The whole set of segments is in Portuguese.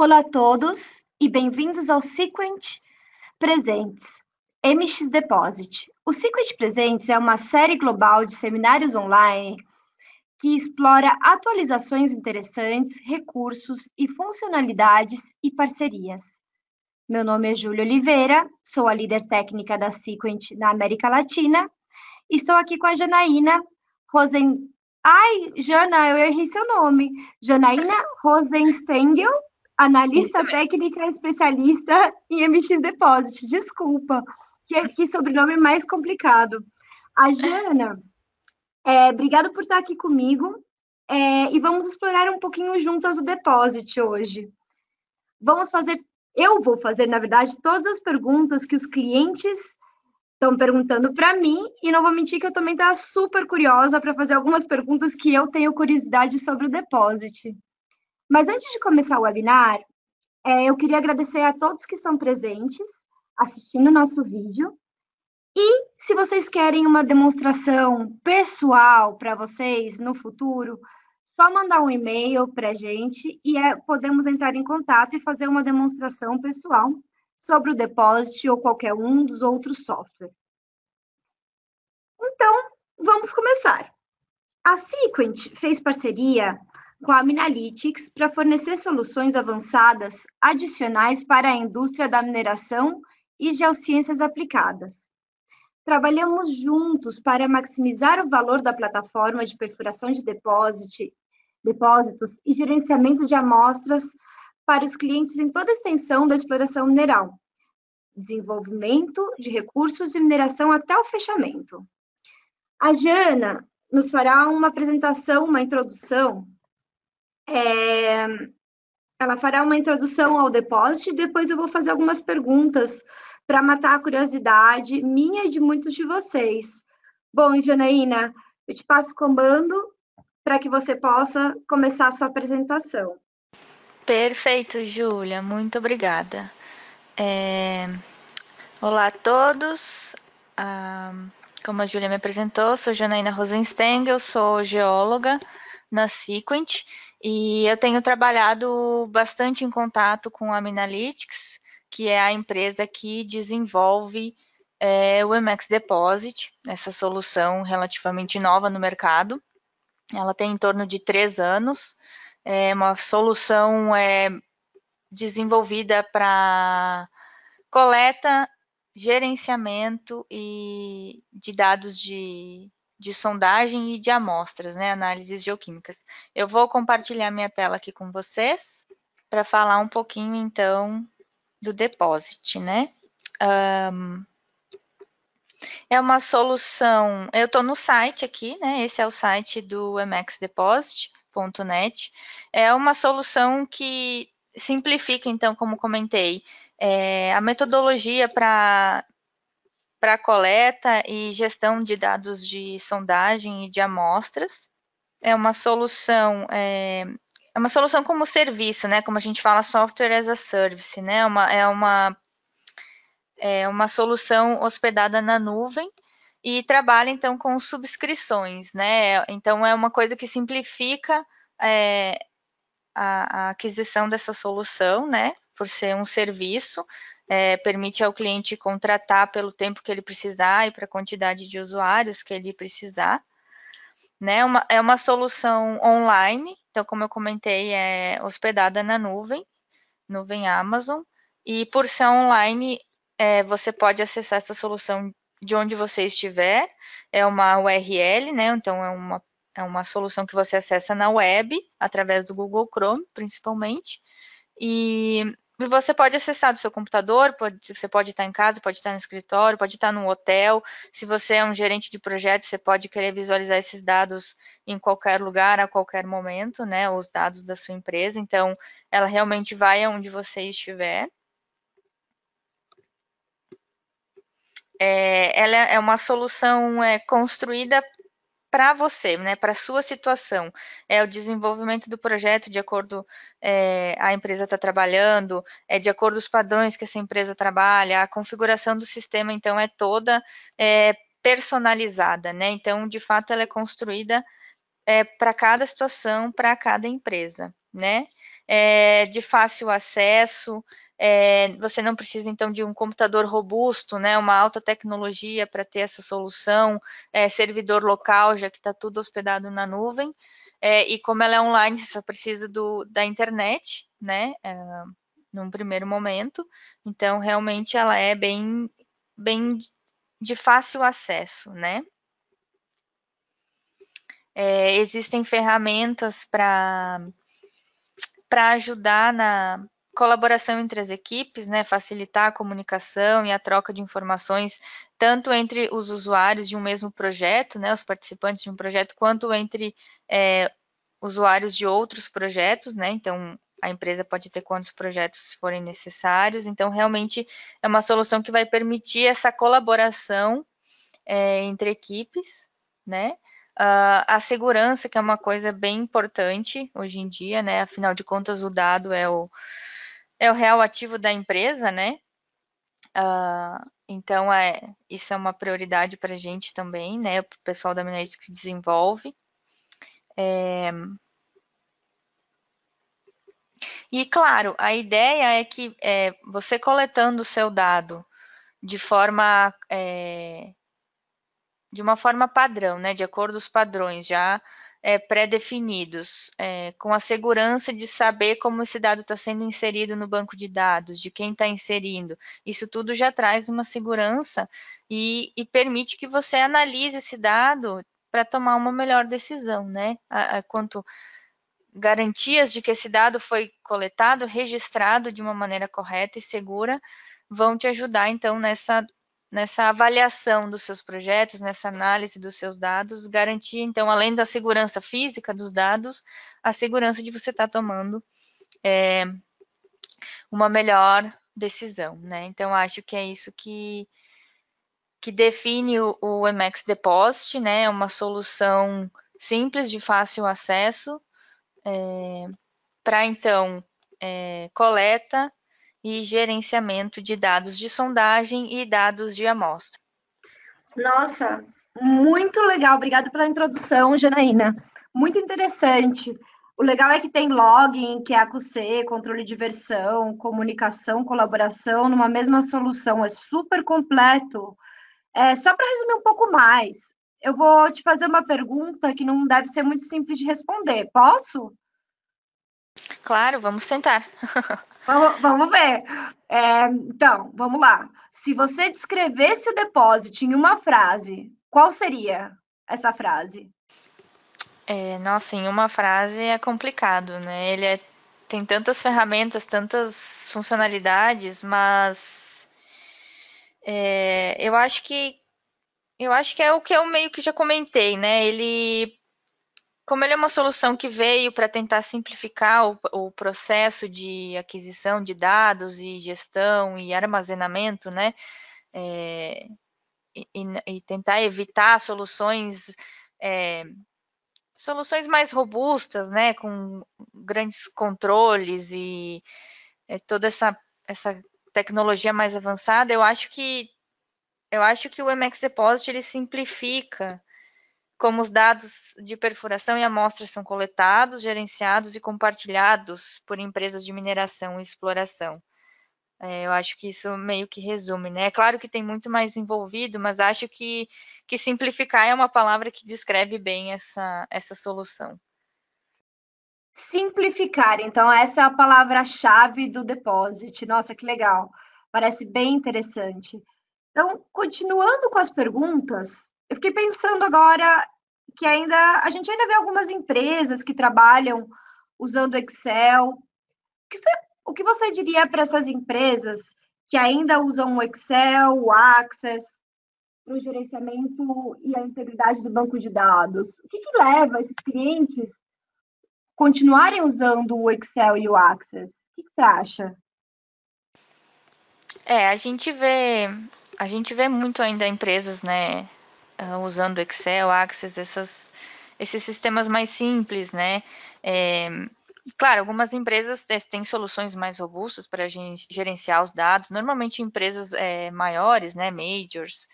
Olá a todos e bem-vindos ao Sequent Presentes, MX Deposit. O Sequent Presentes é uma série global de seminários online que explora atualizações interessantes, recursos e funcionalidades e parcerias. Meu nome é Júlia Oliveira, sou a líder técnica da Sequent na América Latina. Estou aqui com a Janaína Rosen... Ai, Jana, eu errei seu nome. Janaína Rosenstengel analista técnica especialista em MX Deposit. Desculpa, que, é que sobrenome mais complicado. A Jana, é, obrigado por estar aqui comigo é, e vamos explorar um pouquinho juntas o Deposit hoje. Vamos fazer, eu vou fazer, na verdade, todas as perguntas que os clientes estão perguntando para mim e não vou mentir que eu também estava super curiosa para fazer algumas perguntas que eu tenho curiosidade sobre o Deposit. Mas antes de começar o webinar, é, eu queria agradecer a todos que estão presentes, assistindo o nosso vídeo. E se vocês querem uma demonstração pessoal para vocês no futuro, só mandar um e-mail para a gente e é, podemos entrar em contato e fazer uma demonstração pessoal sobre o depósito ou qualquer um dos outros softwares. Então, vamos começar. A Sequent fez parceria com a Minalytics para fornecer soluções avançadas adicionais para a indústria da mineração e geociências aplicadas. Trabalhamos juntos para maximizar o valor da plataforma de perfuração de depósito, depósitos e gerenciamento de amostras para os clientes em toda a extensão da exploração mineral, desenvolvimento de recursos e mineração até o fechamento. A Jana nos fará uma apresentação, uma introdução é, ela fará uma introdução ao depósito e depois eu vou fazer algumas perguntas para matar a curiosidade minha e de muitos de vocês. Bom, Janaína, eu te passo o comando para que você possa começar a sua apresentação. Perfeito, Júlia, muito obrigada. É... Olá a todos. Ah, como a Júlia me apresentou, sou Janaína Rosenstengel, sou geóloga na Sequent e eu tenho trabalhado bastante em contato com a Minalytics, que é a empresa que desenvolve é, o MX Deposit, essa solução relativamente nova no mercado. Ela tem em torno de três anos, é uma solução é, desenvolvida para coleta, gerenciamento e de dados de de sondagem e de amostras, né, análises geoquímicas. Eu vou compartilhar minha tela aqui com vocês para falar um pouquinho, então, do depósito, né. Um, é uma solução, eu estou no site aqui, né, esse é o site do mxdeposit.net, é uma solução que simplifica, então, como comentei, é, a metodologia para para coleta e gestão de dados de sondagem e de amostras. É uma solução é, é uma solução como serviço, né? Como a gente fala, software as a service, né? É uma, é uma é uma solução hospedada na nuvem e trabalha então com subscrições, né? Então é uma coisa que simplifica é, a, a aquisição dessa solução, né? Por ser um serviço é, permite ao cliente contratar pelo tempo que ele precisar e para a quantidade de usuários que ele precisar. Né? É uma, é uma solução online, então, como eu comentei, é hospedada na nuvem, nuvem Amazon, e por ser online, é, você pode acessar essa solução de onde você estiver, é uma URL, né? Então, é uma, é uma solução que você acessa na web, através do Google Chrome, principalmente. E você pode acessar do seu computador, pode, você pode estar em casa, pode estar no escritório, pode estar no hotel. Se você é um gerente de projeto, você pode querer visualizar esses dados em qualquer lugar, a qualquer momento, né? Os dados da sua empresa. Então, ela realmente vai aonde você estiver. É, ela é, é uma solução é, construída para você, né, para sua situação. É o desenvolvimento do projeto de acordo é, a empresa está trabalhando, é de acordo com os padrões que essa empresa trabalha, a configuração do sistema, então, é toda é, personalizada, né? Então, de fato, ela é construída é, para cada situação, para cada empresa, né? É, de fácil acesso, é, você não precisa então de um computador robusto, né, uma alta tecnologia para ter essa solução, é, servidor local, já que está tudo hospedado na nuvem. É, e como ela é online, você só precisa do, da internet, né, é, num primeiro momento. Então, realmente, ela é bem, bem de fácil acesso, né. É, existem ferramentas para para ajudar na, colaboração entre as equipes, né, facilitar a comunicação e a troca de informações tanto entre os usuários de um mesmo projeto, né, os participantes de um projeto, quanto entre é, usuários de outros projetos, né, então a empresa pode ter quantos projetos forem necessários, então realmente é uma solução que vai permitir essa colaboração é, entre equipes, né, Uh, a segurança, que é uma coisa bem importante hoje em dia, né? Afinal de contas, o dado é o, é o real ativo da empresa, né? Uh, então, é, isso é uma prioridade para a gente também, né? Para o pessoal da Minerix que desenvolve. É... E, claro, a ideia é que é, você coletando o seu dado de forma... É, de uma forma padrão, né? De acordo com os padrões, já é, pré-definidos, é, com a segurança de saber como esse dado está sendo inserido no banco de dados, de quem está inserindo. Isso tudo já traz uma segurança e, e permite que você analise esse dado para tomar uma melhor decisão, né? A, a, quanto garantias de que esse dado foi coletado, registrado de uma maneira correta e segura, vão te ajudar, então, nessa nessa avaliação dos seus projetos, nessa análise dos seus dados, garantir, então, além da segurança física dos dados, a segurança de você estar tá tomando é, uma melhor decisão, né? Então, acho que é isso que, que define o, o MX Deposit, né? É uma solução simples, de fácil acesso, é, para, então, é, coleta, e gerenciamento de dados de sondagem e dados de amostra. Nossa, muito legal. Obrigada pela introdução, Janaína. Muito interessante. O legal é que tem login, que é QC, controle de versão, comunicação, colaboração numa mesma solução. É super completo. É, só para resumir um pouco mais, eu vou te fazer uma pergunta que não deve ser muito simples de responder. Posso? Claro, vamos tentar. vamos, vamos, ver. É, então, vamos lá. Se você descrevesse o depósito em uma frase, qual seria essa frase? É, nossa, em uma frase é complicado, né? Ele é, tem tantas ferramentas, tantas funcionalidades, mas é, eu acho que eu acho que é o que eu meio que já comentei, né? Ele como ele é uma solução que veio para tentar simplificar o, o, processo de aquisição de dados e gestão e armazenamento, né? É, e, e, tentar evitar soluções é, soluções mais robustas, né? Com grandes controles e é, toda essa, essa tecnologia mais avançada, eu acho que eu acho que o MX Deposit ele simplifica como os dados de perfuração e amostras são coletados, gerenciados e compartilhados por empresas de mineração e exploração. É, eu acho que isso meio que resume, né? É claro que tem muito mais envolvido, mas acho que, que simplificar é uma palavra que descreve bem essa, essa solução. Simplificar, então, essa é a palavra-chave do depósito. Nossa, que legal! Parece bem interessante. Então, continuando com as perguntas, eu fiquei pensando agora que ainda a gente ainda vê algumas empresas que trabalham usando Excel. O que você, o que você diria para essas empresas que ainda usam o Excel, o Access, para o gerenciamento e a integridade do banco de dados? O que, que leva esses clientes a continuarem usando o Excel e o Access? O que você acha? É, a gente vê, a gente vê muito ainda empresas, né, uh, usando Excel, Access, essas, esses sistemas mais simples, né? É, claro, algumas empresas é, têm soluções mais robustas para gerenciar os dados, normalmente empresas é, maiores, né, majors,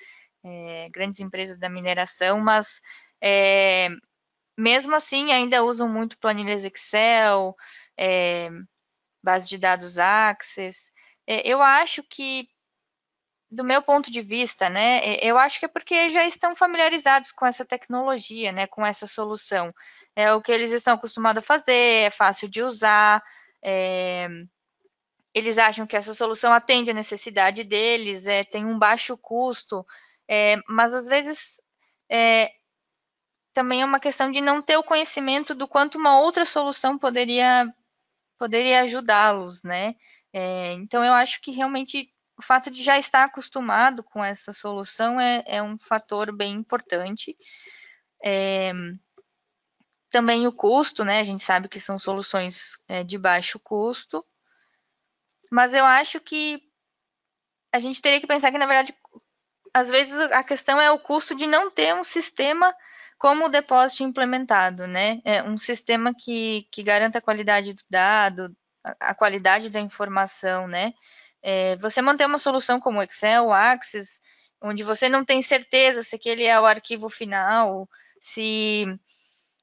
é, grandes empresas da mineração, mas é, mesmo assim ainda usam muito planilhas Excel, é, base de dados Access. É, eu acho que do meu ponto de vista, né, eu acho que é porque já estão familiarizados com essa tecnologia, né, com essa solução. É o que eles estão acostumados a fazer, é fácil de usar, é, eles acham que essa solução atende a necessidade deles, é, tem um baixo custo, é, mas às vezes é, também é uma questão de não ter o conhecimento do quanto uma outra solução poderia, poderia ajudá-los, né? É, então eu acho que realmente o fato de já estar acostumado com essa solução é, é um fator bem importante. É, também o custo, né? A gente sabe que são soluções é, de baixo custo, mas eu acho que a gente teria que pensar que, na verdade, às vezes a questão é o custo de não ter um sistema como o depósito implementado, né? É um sistema que, que garanta a qualidade do dado, a qualidade da informação, né? É, você manter uma solução como Excel, Access, onde você não tem certeza se aquele é o arquivo final, se,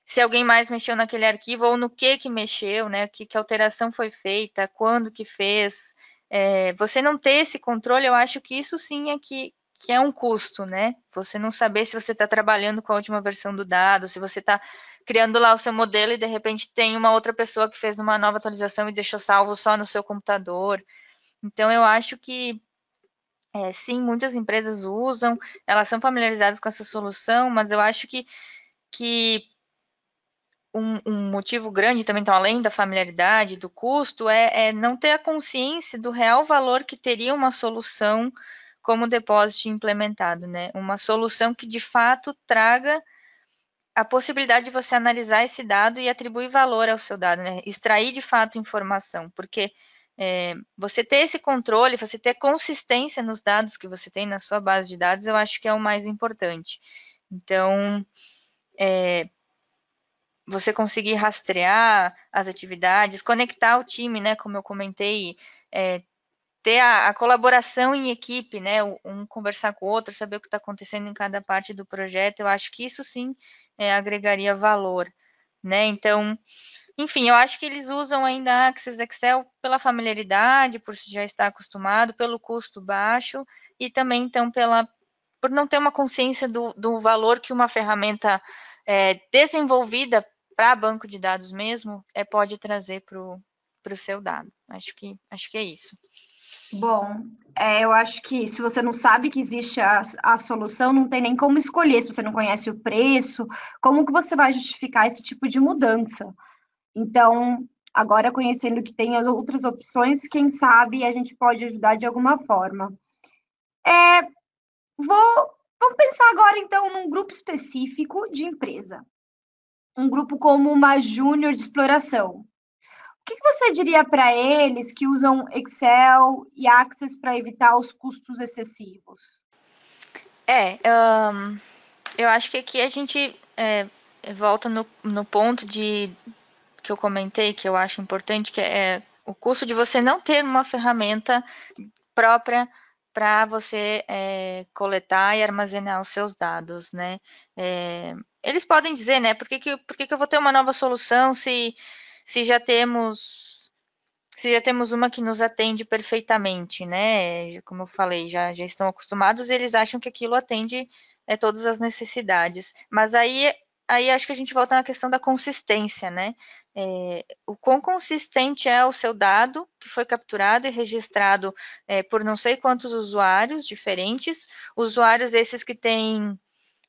se alguém mais mexeu naquele arquivo ou no que que mexeu, né? Que, que alteração foi feita, quando que fez. É, você não ter esse controle, eu acho que isso sim é que, que é um custo, né? Você não saber se você está trabalhando com a última versão do dado, se você está criando lá o seu modelo e de repente tem uma outra pessoa que fez uma nova atualização e deixou salvo só no seu computador. Então, eu acho que é, sim, muitas empresas usam, elas são familiarizadas com essa solução, mas eu acho que, que um, um motivo grande também, então, além da familiaridade, do custo, é, é, não ter a consciência do real valor que teria uma solução como depósito implementado, né? Uma solução que de fato traga a possibilidade de você analisar esse dado e atribuir valor ao seu dado, né? Extrair de fato informação, porque é, você ter esse controle, você ter consistência nos dados que você tem na sua base de dados, eu acho que é o mais importante. Então, é, você conseguir rastrear as atividades, conectar o time, né? Como eu comentei, é, ter a, a, colaboração em equipe, né? Um conversar com o outro, saber o que está acontecendo em cada parte do projeto. Eu acho que isso sim é, agregaria valor, né? Então, enfim, eu acho que eles usam ainda Access Excel pela familiaridade, por já estar acostumado, pelo custo baixo e também, então, pela, por não ter uma consciência do, do valor que uma ferramenta é, desenvolvida para banco de dados mesmo é, pode trazer para o seu dado. Acho que, acho que é isso. Bom, é, eu acho que se você não sabe que existe a, a solução, não tem nem como escolher, se você não conhece o preço, como que você vai justificar esse tipo de mudança? Então, agora conhecendo que tem outras opções, quem sabe a gente pode ajudar de alguma forma. É, vou, vamos pensar agora então num grupo específico de empresa, um grupo como uma júnior de exploração. O que, que você diria para eles que usam Excel e Access para evitar os custos excessivos? É, um, eu acho que aqui a gente é, volta no, no ponto de que eu comentei, que eu acho importante, que é o custo de você não ter uma ferramenta própria para você é, coletar e armazenar os seus dados, né? É, eles podem dizer, né, por que, que, por que, que eu vou ter uma nova solução se, se já temos se já temos uma que nos atende perfeitamente, né? Como eu falei, já, já estão acostumados e eles acham que aquilo atende é, todas as necessidades. Mas aí aí acho que a gente volta na questão da consistência, né? É, o quão consistente é o seu dado que foi capturado e registrado é, por não sei quantos usuários diferentes, usuários esses que têm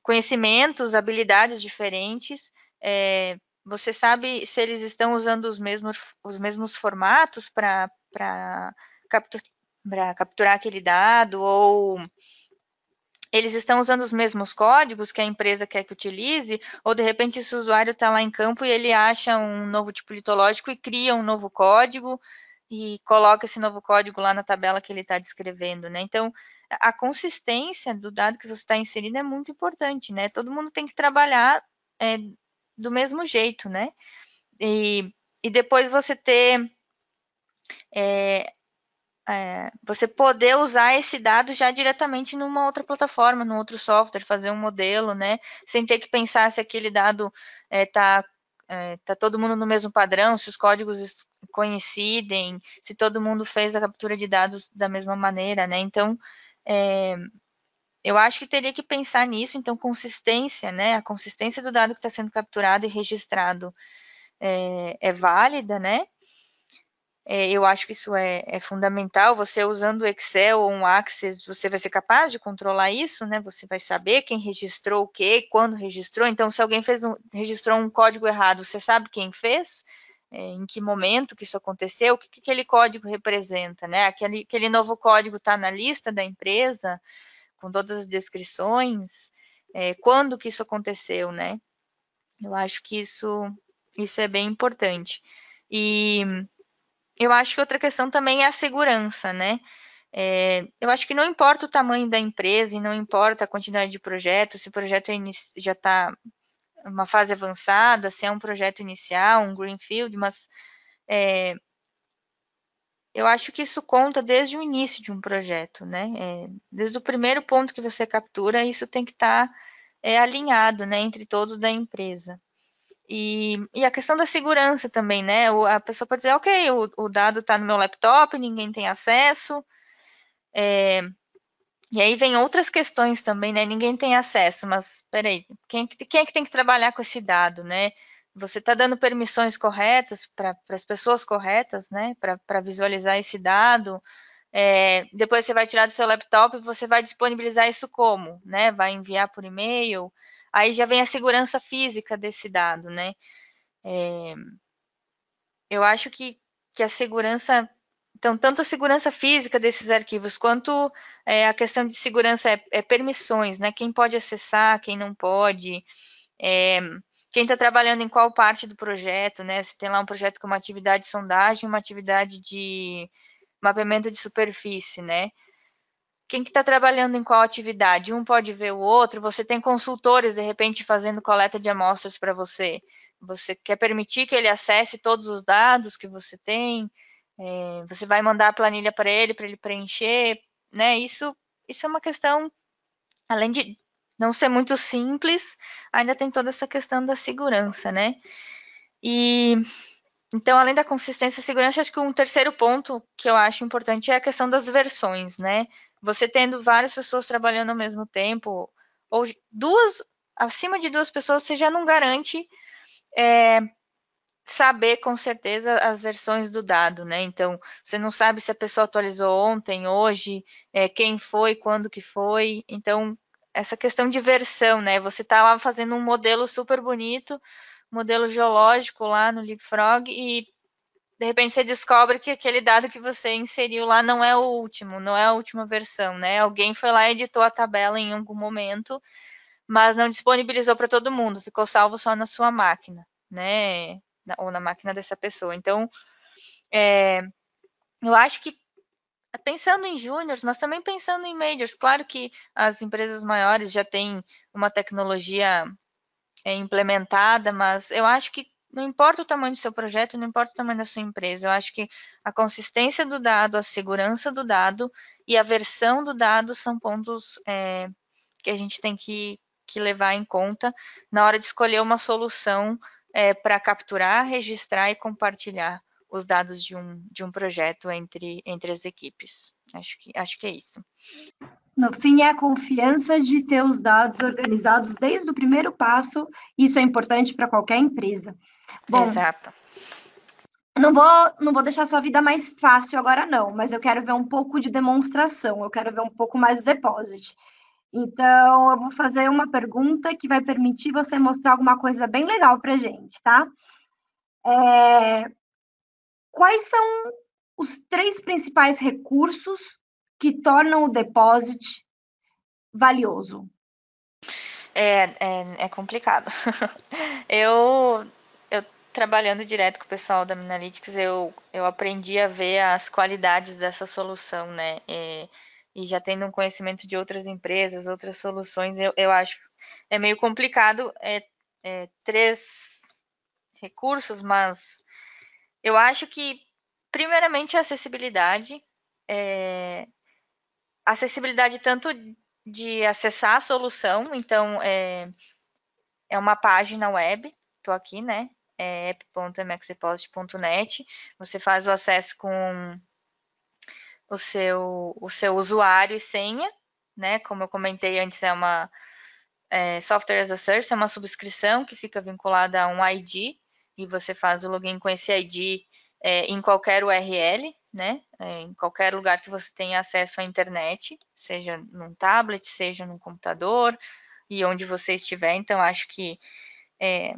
conhecimentos, habilidades diferentes, é, você sabe se eles estão usando os mesmos, os mesmos formatos para captur, capturar aquele dado ou eles estão usando os mesmos códigos que a empresa quer que utilize, ou de repente esse usuário está lá em campo e ele acha um novo tipo litológico e cria um novo código e coloca esse novo código lá na tabela que ele está descrevendo, né? Então, a consistência do dado que você está inserindo é muito importante, né? Todo mundo tem que trabalhar é, do mesmo jeito, né? E, e depois você ter é, é, você poder usar esse dado já diretamente numa outra plataforma, num outro software, fazer um modelo, né? Sem ter que pensar se aquele dado está é, é, tá todo mundo no mesmo padrão, se os códigos coincidem, se todo mundo fez a captura de dados da mesma maneira, né? Então, é, eu acho que teria que pensar nisso, então, consistência, né? A consistência do dado que está sendo capturado e registrado é, é válida, né? É, eu acho que isso é, é, fundamental. Você usando o Excel ou um Access, você vai ser capaz de controlar isso, né? Você vai saber quem registrou o quê, quando registrou. Então, se alguém fez um, registrou um código errado, você sabe quem fez, é, em que momento que isso aconteceu, o que, que aquele código representa, né? Aquele, aquele novo código está na lista da empresa, com todas as descrições, é, quando que isso aconteceu, né? Eu acho que isso, isso é bem importante. E eu acho que outra questão também é a segurança, né? É, eu acho que não importa o tamanho da empresa e não importa a quantidade de projetos, se o projeto é já está uma fase avançada, se é um projeto inicial, um greenfield, mas é, eu acho que isso conta desde o início de um projeto, né? É, desde o primeiro ponto que você captura, isso tem que estar tá, é, alinhado, né, entre todos da empresa. E, e, a questão da segurança também, né? O, a pessoa pode dizer, ok, o, o dado está no meu laptop, ninguém tem acesso. É, e aí vem outras questões também, né? Ninguém tem acesso, mas peraí, quem, é quem é que tem que trabalhar com esse dado, né? Você está dando permissões corretas para as pessoas corretas, né? Para visualizar esse dado. É, depois você vai tirar do seu laptop e você vai disponibilizar isso como, né? Vai enviar por e-mail. Aí já vem a segurança física desse dado, né? É, eu acho que, que a segurança. Então, tanto a segurança física desses arquivos quanto é, a questão de segurança é, é, permissões, né? Quem pode acessar, quem não pode, é, quem está trabalhando em qual parte do projeto, né? Se tem lá um projeto com uma atividade de sondagem, uma atividade de mapeamento de superfície, né? quem está trabalhando em qual atividade, um pode ver o outro, você tem consultores, de repente, fazendo coleta de amostras para você. Você quer permitir que ele acesse todos os dados que você tem, é, você vai mandar a planilha para ele, para ele preencher, né? Isso, isso é uma questão, além de não ser muito simples, ainda tem toda essa questão da segurança, né? E então, além da consistência e segurança, acho que um terceiro ponto que eu acho importante é a questão das versões, né? Você tendo várias pessoas trabalhando ao mesmo tempo, ou duas, acima de duas pessoas, você já não garante é, saber com certeza as versões do dado, né? Então, você não sabe se a pessoa atualizou ontem, hoje, é, quem foi, quando que foi. Então, essa questão de versão, né? Você está lá fazendo um modelo super bonito, modelo geológico lá no LeapFrog e de repente você descobre que aquele dado que você inseriu lá não é o último, não é a última versão, né? Alguém foi lá e editou a tabela em algum momento, mas não disponibilizou para todo mundo, ficou salvo só na sua máquina, né? Ou na máquina dessa pessoa. Então, é, eu acho que pensando em juniors, mas também pensando em majors, claro que as empresas maiores já têm uma tecnologia é, implementada, mas eu acho que não importa o tamanho do seu projeto, não importa o tamanho da sua empresa, eu acho que a consistência do dado, a segurança do dado e a versão do dado são pontos é, que a gente tem que, que, levar em conta na hora de escolher uma solução é, para capturar, registrar e compartilhar os dados de um, de um projeto entre, entre as equipes. Acho que, acho que é isso. No fim, é a confiança de ter os dados organizados desde o primeiro passo. Isso é importante para qualquer empresa. Bom, Exato. Não vou, não vou deixar sua vida mais fácil agora, não, mas eu quero ver um pouco de demonstração, eu quero ver um pouco mais de deposit. Então, eu vou fazer uma pergunta que vai permitir você mostrar alguma coisa bem legal para gente, tá? É, Quais são os três principais recursos que tornam o depósito valioso? É, é, é complicado. eu, eu trabalhando direto com o pessoal da Minalytics, eu, eu aprendi a ver as qualidades dessa solução, né? E, e já tendo um conhecimento de outras empresas, outras soluções, eu, eu acho é meio complicado é, é, três recursos, mas eu acho que, primeiramente, a acessibilidade. É... Acessibilidade tanto de acessar a solução, então é, é uma página web, estou aqui, né? É Você faz o acesso com o seu, o seu usuário e senha, né? Como eu comentei antes, é uma é, software as a service, é uma subscrição que fica vinculada a um ID e você faz o login com esse ID é, em qualquer URL, né? É, em qualquer lugar que você tenha acesso à internet, seja num tablet, seja num computador e onde você estiver. Então, acho que é,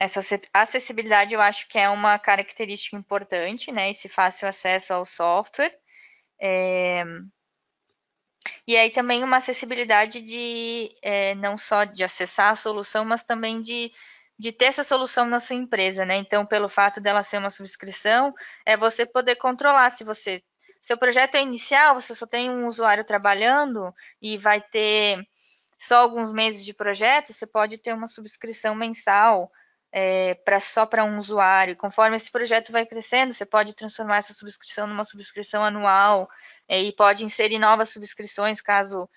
essa acessibilidade eu acho que é uma característica importante, né? Esse fácil acesso ao software. É... E aí também uma acessibilidade de é, não só de acessar a solução, mas também de de ter essa solução na sua empresa, né? Então, pelo fato dela ser uma subscrição, é você poder controlar se você seu projeto é inicial, você só tem um usuário trabalhando e vai ter só alguns meses de projeto, você pode ter uma subscrição mensal é, para só para um usuário. Conforme esse projeto vai crescendo, você pode transformar essa subscrição numa subscrição anual é, e pode inserir novas subscrições caso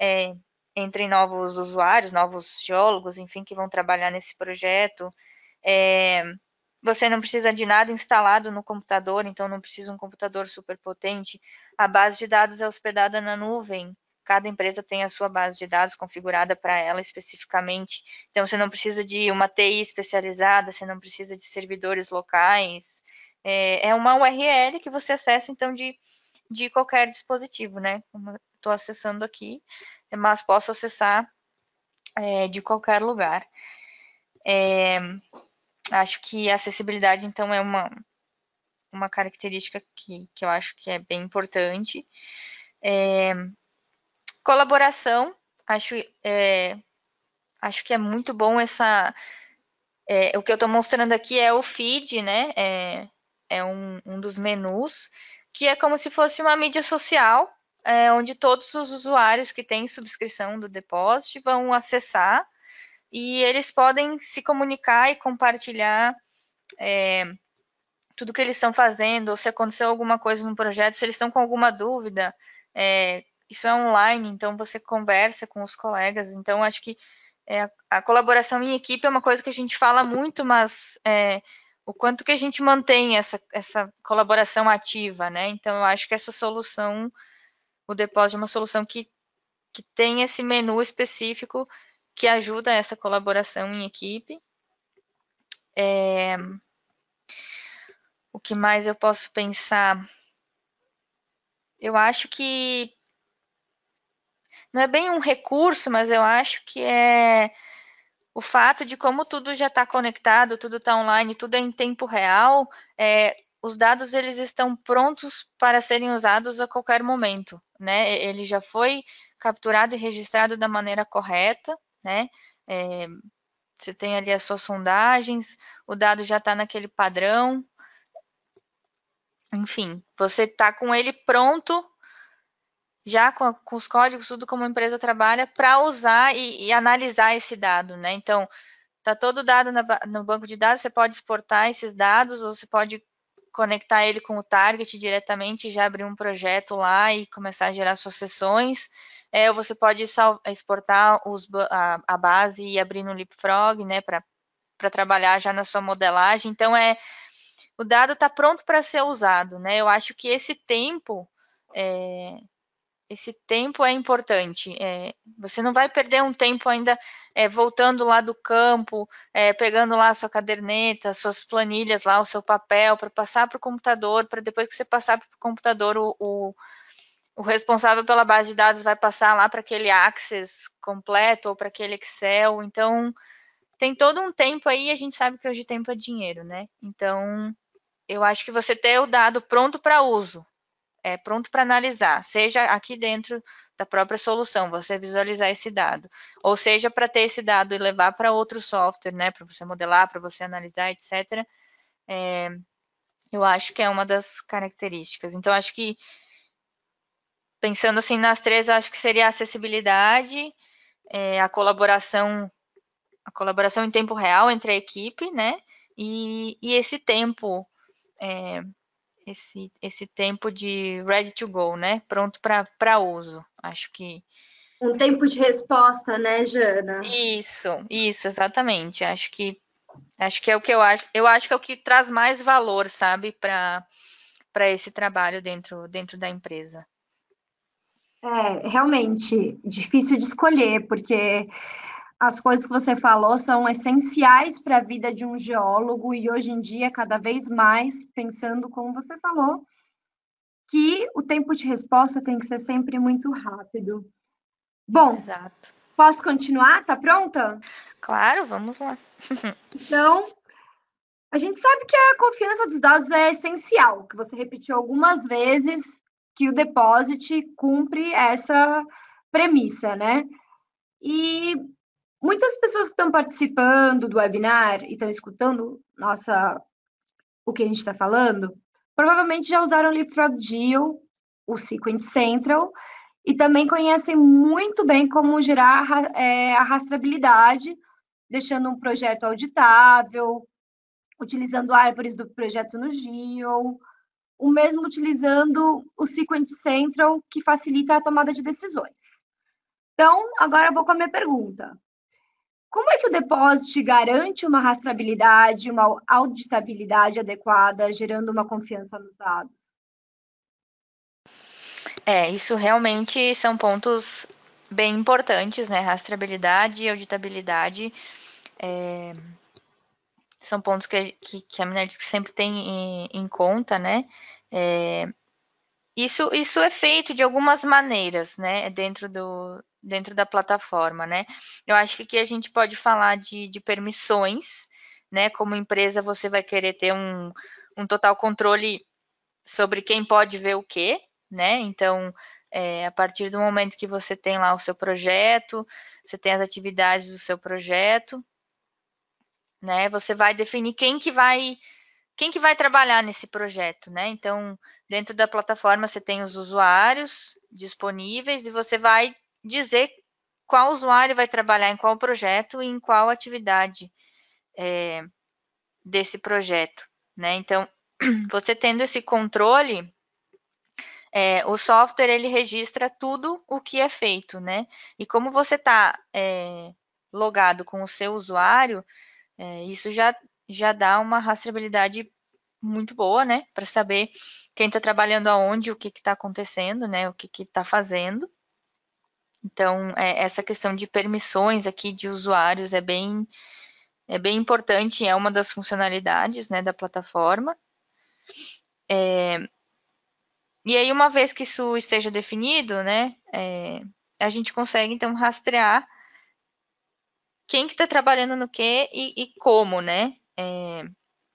é, entre novos usuários, novos geólogos, enfim, que vão trabalhar nesse projeto. É, você não precisa de nada instalado no computador, então não precisa um computador super potente. A base de dados é hospedada na nuvem. Cada empresa tem a sua base de dados configurada para ela especificamente. Então, você não precisa de uma TI especializada, você não precisa de servidores locais. É, é uma URL que você acessa, então, de, de qualquer dispositivo, né? Estou acessando aqui mas posso acessar é, de qualquer lugar. É, acho que a acessibilidade, então, é uma, uma característica que, que eu acho que é bem importante. É, colaboração, acho, é, acho que é muito bom essa. É, o que eu estou mostrando aqui é o feed, né? É, é, um, um dos menus, que é como se fosse uma mídia social é, onde todos os usuários que têm subscrição do depósito vão acessar e eles podem se comunicar e compartilhar é, tudo que eles estão fazendo, ou se aconteceu alguma coisa no projeto, se eles estão com alguma dúvida. É, isso é online, então você conversa com os colegas. Então, acho que é, a colaboração em equipe é uma coisa que a gente fala muito, mas é, o quanto que a gente mantém essa, essa colaboração ativa, né? Então, eu acho que essa solução o depósito de é uma solução que, que tem esse menu específico que ajuda essa colaboração em equipe. É, o que mais eu posso pensar? Eu acho que não é bem um recurso, mas eu acho que é o fato de como tudo já está conectado, tudo está online, tudo é em tempo real, é, os dados eles estão prontos para serem usados a qualquer momento, né? Ele já foi capturado e registrado da maneira correta, né? É, você tem ali as suas sondagens, o dado já está naquele padrão, enfim, você está com ele pronto, já com, com, os códigos, tudo como a empresa trabalha, para usar e, e, analisar esse dado, né? Então, está todo dado na, no banco de dados, você pode exportar esses dados, ou você pode conectar ele com o target diretamente, já abrir um projeto lá e começar a gerar suas sessões. É, ou você pode exportar os, a, a, base e abrir no Leapfrog, né, para trabalhar já na sua modelagem. Então, é o dado está pronto para ser usado, né? Eu acho que esse tempo é, esse tempo é importante. É, você não vai perder um tempo ainda é, voltando lá do campo, é, pegando lá a sua caderneta, suas planilhas lá, o seu papel, para passar para o computador, para depois que você passar para o computador, o, o, responsável pela base de dados vai passar lá para aquele Access completo ou para aquele Excel. Então, tem todo um tempo aí e a gente sabe que hoje tempo é dinheiro, né? Então, eu acho que você ter o dado pronto para uso, é, pronto para analisar, seja aqui dentro da própria solução, você visualizar esse dado, ou seja, para ter esse dado e levar para outro software, né, para você modelar, para você analisar, etc. É, eu acho que é uma das características. Então, acho que, pensando assim nas três, eu acho que seria a acessibilidade, é, a colaboração, a colaboração em tempo real entre a equipe, né, e, e esse tempo é, esse, esse tempo de ready to go, né? Pronto para uso. Acho que. Um tempo de resposta, né, Jana? Isso, isso, exatamente. Acho que acho que é o que eu acho. Eu acho que é o que traz mais valor, sabe, para esse trabalho dentro, dentro da empresa. É, realmente, difícil de escolher, porque as coisas que você falou são essenciais para a vida de um geólogo e hoje em dia, cada vez mais, pensando como você falou, que o tempo de resposta tem que ser sempre muito rápido. Bom, Exato. posso continuar? Tá pronta? Claro, vamos lá. então, a gente sabe que a confiança dos dados é essencial, que você repetiu algumas vezes que o deposit cumpre essa premissa, né? E muitas pessoas que estão participando do webinar e estão escutando nossa o que a gente está falando, provavelmente já usaram o Leapfrog Deal, o Sequence Central, e também conhecem muito bem como gerar é, a rastreabilidade, deixando um projeto auditável, utilizando árvores do projeto no GIO, o mesmo utilizando o Sequence Central, que facilita a tomada de decisões. Então, agora eu vou com a minha pergunta. Como é que o depósito garante uma rastreabilidade, uma auditabilidade adequada, gerando uma confiança nos dados? É, isso realmente são pontos bem importantes, né? Rastreabilidade e auditabilidade é, são pontos que, que, que a Minerdisk sempre tem em, em conta, né? É, isso, isso é feito de algumas maneiras, né? Dentro do, dentro da plataforma, né? Eu acho que aqui a gente pode falar de, de permissões, né? Como empresa, você vai querer ter um, um total controle sobre quem pode ver o quê, né? Então, é, a partir do momento que você tem lá o seu projeto, você tem as atividades do seu projeto, né? Você vai definir quem que vai quem que vai trabalhar nesse projeto, né? Então, dentro da plataforma você tem os usuários disponíveis e você vai dizer qual usuário vai trabalhar em qual projeto e em qual atividade é, desse projeto, né? Então, você tendo esse controle, é, o software ele registra tudo o que é feito, né? E como você está é, logado com o seu usuário, é, isso já, já dá uma rastreabilidade muito boa, né? Para saber quem está trabalhando aonde, o que está acontecendo, né? O que está fazendo. Então, é, essa questão de permissões aqui de usuários é bem, é bem importante, é uma das funcionalidades né, da plataforma. É, e aí, uma vez que isso esteja definido, né, é, a gente consegue, então, rastrear quem que está trabalhando no que e, e, como, né? É,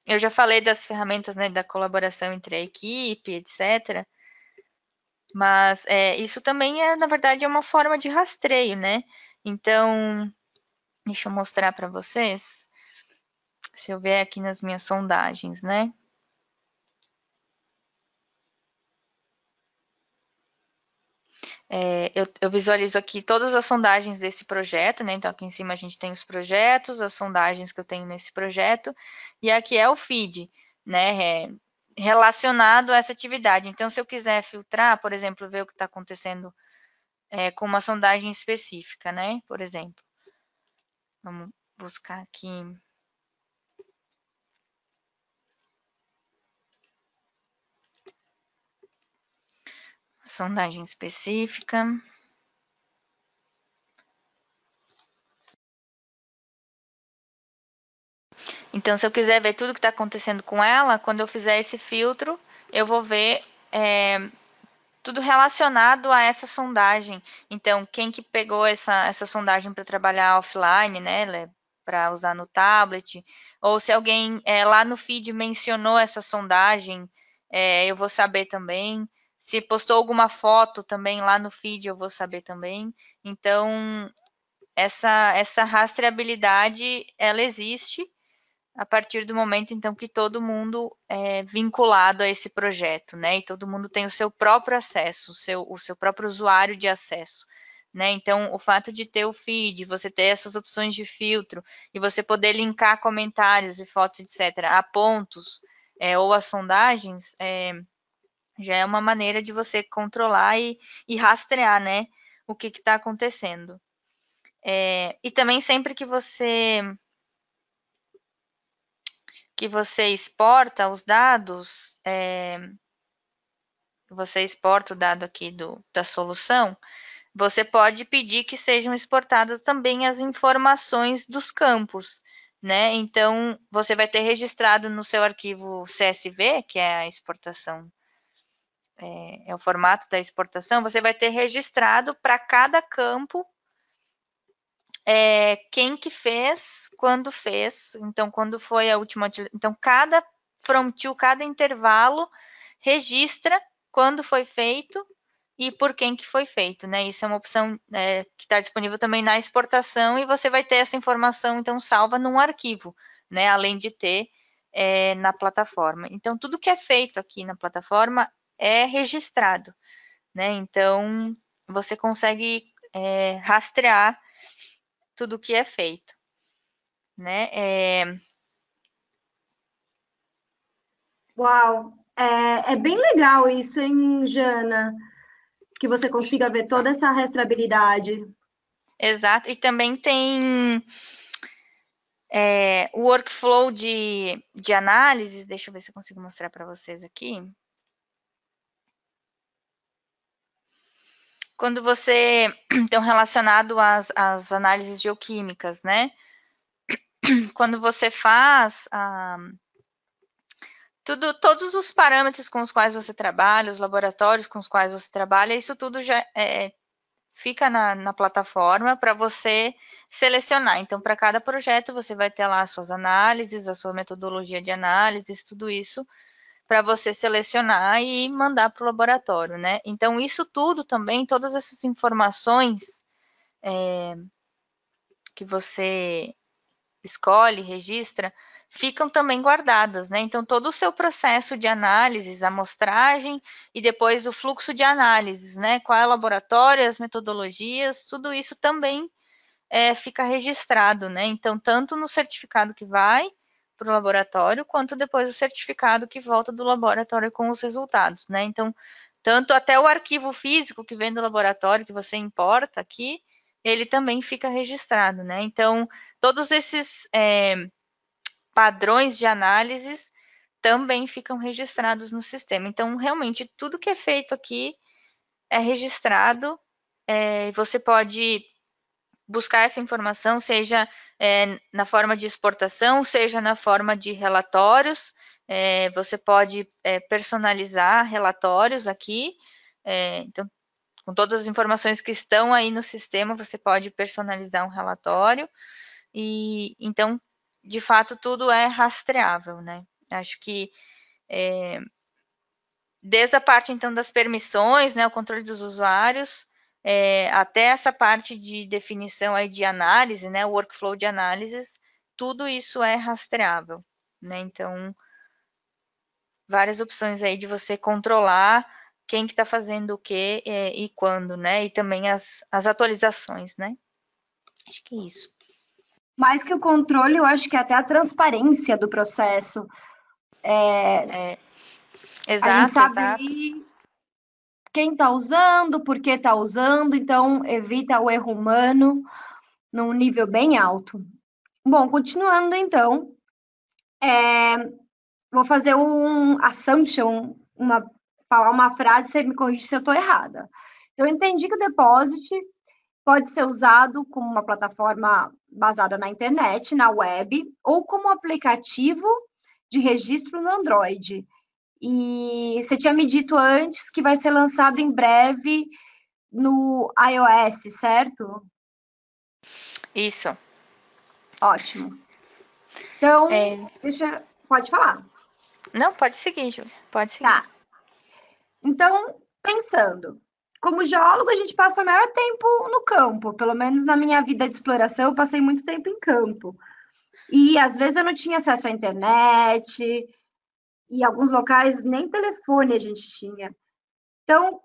eu já falei das ferramentas né, da colaboração entre a equipe, etc., mas é, isso também é, na verdade, é uma forma de rastreio, né? Então, deixa eu mostrar para vocês. Se eu ver aqui nas minhas sondagens, né? É, eu, eu, visualizo aqui todas as sondagens desse projeto, né? Então, aqui em cima a gente tem os projetos, as sondagens que eu tenho nesse projeto, e aqui é o feed, né? É, relacionado a essa atividade. Então, se eu quiser filtrar, por exemplo, ver o que está acontecendo é, com uma sondagem específica, né? Por exemplo, vamos buscar aqui. Sondagem específica. Então, se eu quiser ver tudo que está acontecendo com ela, quando eu fizer esse filtro, eu vou ver é, tudo relacionado a essa sondagem. Então, quem que pegou essa, essa sondagem para trabalhar offline, né? É para usar no tablet, ou se alguém é, lá no feed mencionou essa sondagem, é, eu vou saber também. Se postou alguma foto também lá no feed, eu vou saber também. Então, essa, essa rastreabilidade, ela existe a partir do momento então que todo mundo é vinculado a esse projeto, né? E todo mundo tem o seu próprio acesso, o seu, o seu próprio usuário de acesso. Né? Então, o fato de ter o feed, você ter essas opções de filtro e você poder linkar comentários e fotos, etc., a pontos é, ou a sondagens, é, já é uma maneira de você controlar e, e rastrear né, o que está acontecendo. É, e também sempre que você que você exporta os dados, é, você exporta o dado aqui do, da solução, você pode pedir que sejam exportadas também as informações dos campos, né? Então, você vai ter registrado no seu arquivo CSV, que é a exportação, é, é o formato da exportação, você vai ter registrado para cada campo é, quem que fez, quando fez, então quando foi a última Então, cada frontil, cada intervalo registra quando foi feito e por quem que foi feito, né? Isso é uma opção é, que está disponível também na exportação e você vai ter essa informação, então, salva num arquivo, né? Além de ter é, na plataforma. Então, tudo que é feito aqui na plataforma é registrado, né? Então, você consegue é, rastrear tudo o que é feito. Né? É... Uau, é, é bem legal isso, hein, Jana? Que você consiga ver toda essa rastreabilidade. Exato, e também tem é, o workflow de, de análises, deixa eu ver se eu consigo mostrar para vocês aqui. quando você então relacionado às, às análises geoquímicas, né? Quando você faz ah, tudo, todos os parâmetros com os quais você trabalha, os laboratórios com os quais você trabalha, isso tudo já é, é fica na, na plataforma para você selecionar. Então, para cada projeto, você vai ter lá as suas análises, a sua metodologia de análise, tudo isso para você selecionar e mandar para o laboratório, né? Então, isso tudo também, todas essas informações é, que você escolhe, registra, ficam também guardadas, né? Então, todo o seu processo de análises, amostragem e depois o fluxo de análises, né? Qual é o laboratório, as metodologias, tudo isso também é, fica registrado, né? Então, tanto no certificado que vai, para o laboratório, quanto depois o certificado que volta do laboratório com os resultados, né? Então, tanto até o arquivo físico que vem do laboratório, que você importa aqui, ele também fica registrado, né? Então, todos esses é, padrões de análises também ficam registrados no sistema. Então, realmente, tudo que é feito aqui é registrado, é, você pode buscar essa informação, seja é, na forma de exportação, seja na forma de relatórios. É, você pode é, personalizar relatórios aqui. É, então, com todas as informações que estão aí no sistema, você pode personalizar um relatório. E então, de fato, tudo é rastreável, né? Acho que é, desde a parte então das permissões, né, o controle dos usuários, é, até essa parte de definição aí de análise, né, workflow de análises, tudo isso é rastreável, né? Então, várias opções aí de você controlar quem que está fazendo o que é, e quando, né? E também as, as atualizações, né? Acho que é isso. Mais que o controle, eu acho que é até a transparência do processo. É, é, exato, a gente sabe exato quem está usando, por que está usando, então evita o erro humano num nível bem alto. Bom, continuando então, é, vou fazer um assumption, uma, falar uma frase, você me corrige se eu estou errada. Eu entendi que o deposit pode ser usado como uma plataforma baseada na internet, na web, ou como aplicativo de registro no Android. E você tinha me dito antes que vai ser lançado em breve no iOS, certo? Isso. Ótimo. Então, é... deixa. Pode falar. Não, pode seguir, Júlia. Pode seguir. Tá. Então, pensando, como geólogo, a gente passa o maior tempo no campo. Pelo menos na minha vida de exploração, eu passei muito tempo em campo. E às vezes eu não tinha acesso à internet, e alguns locais nem telefone a gente tinha. Então,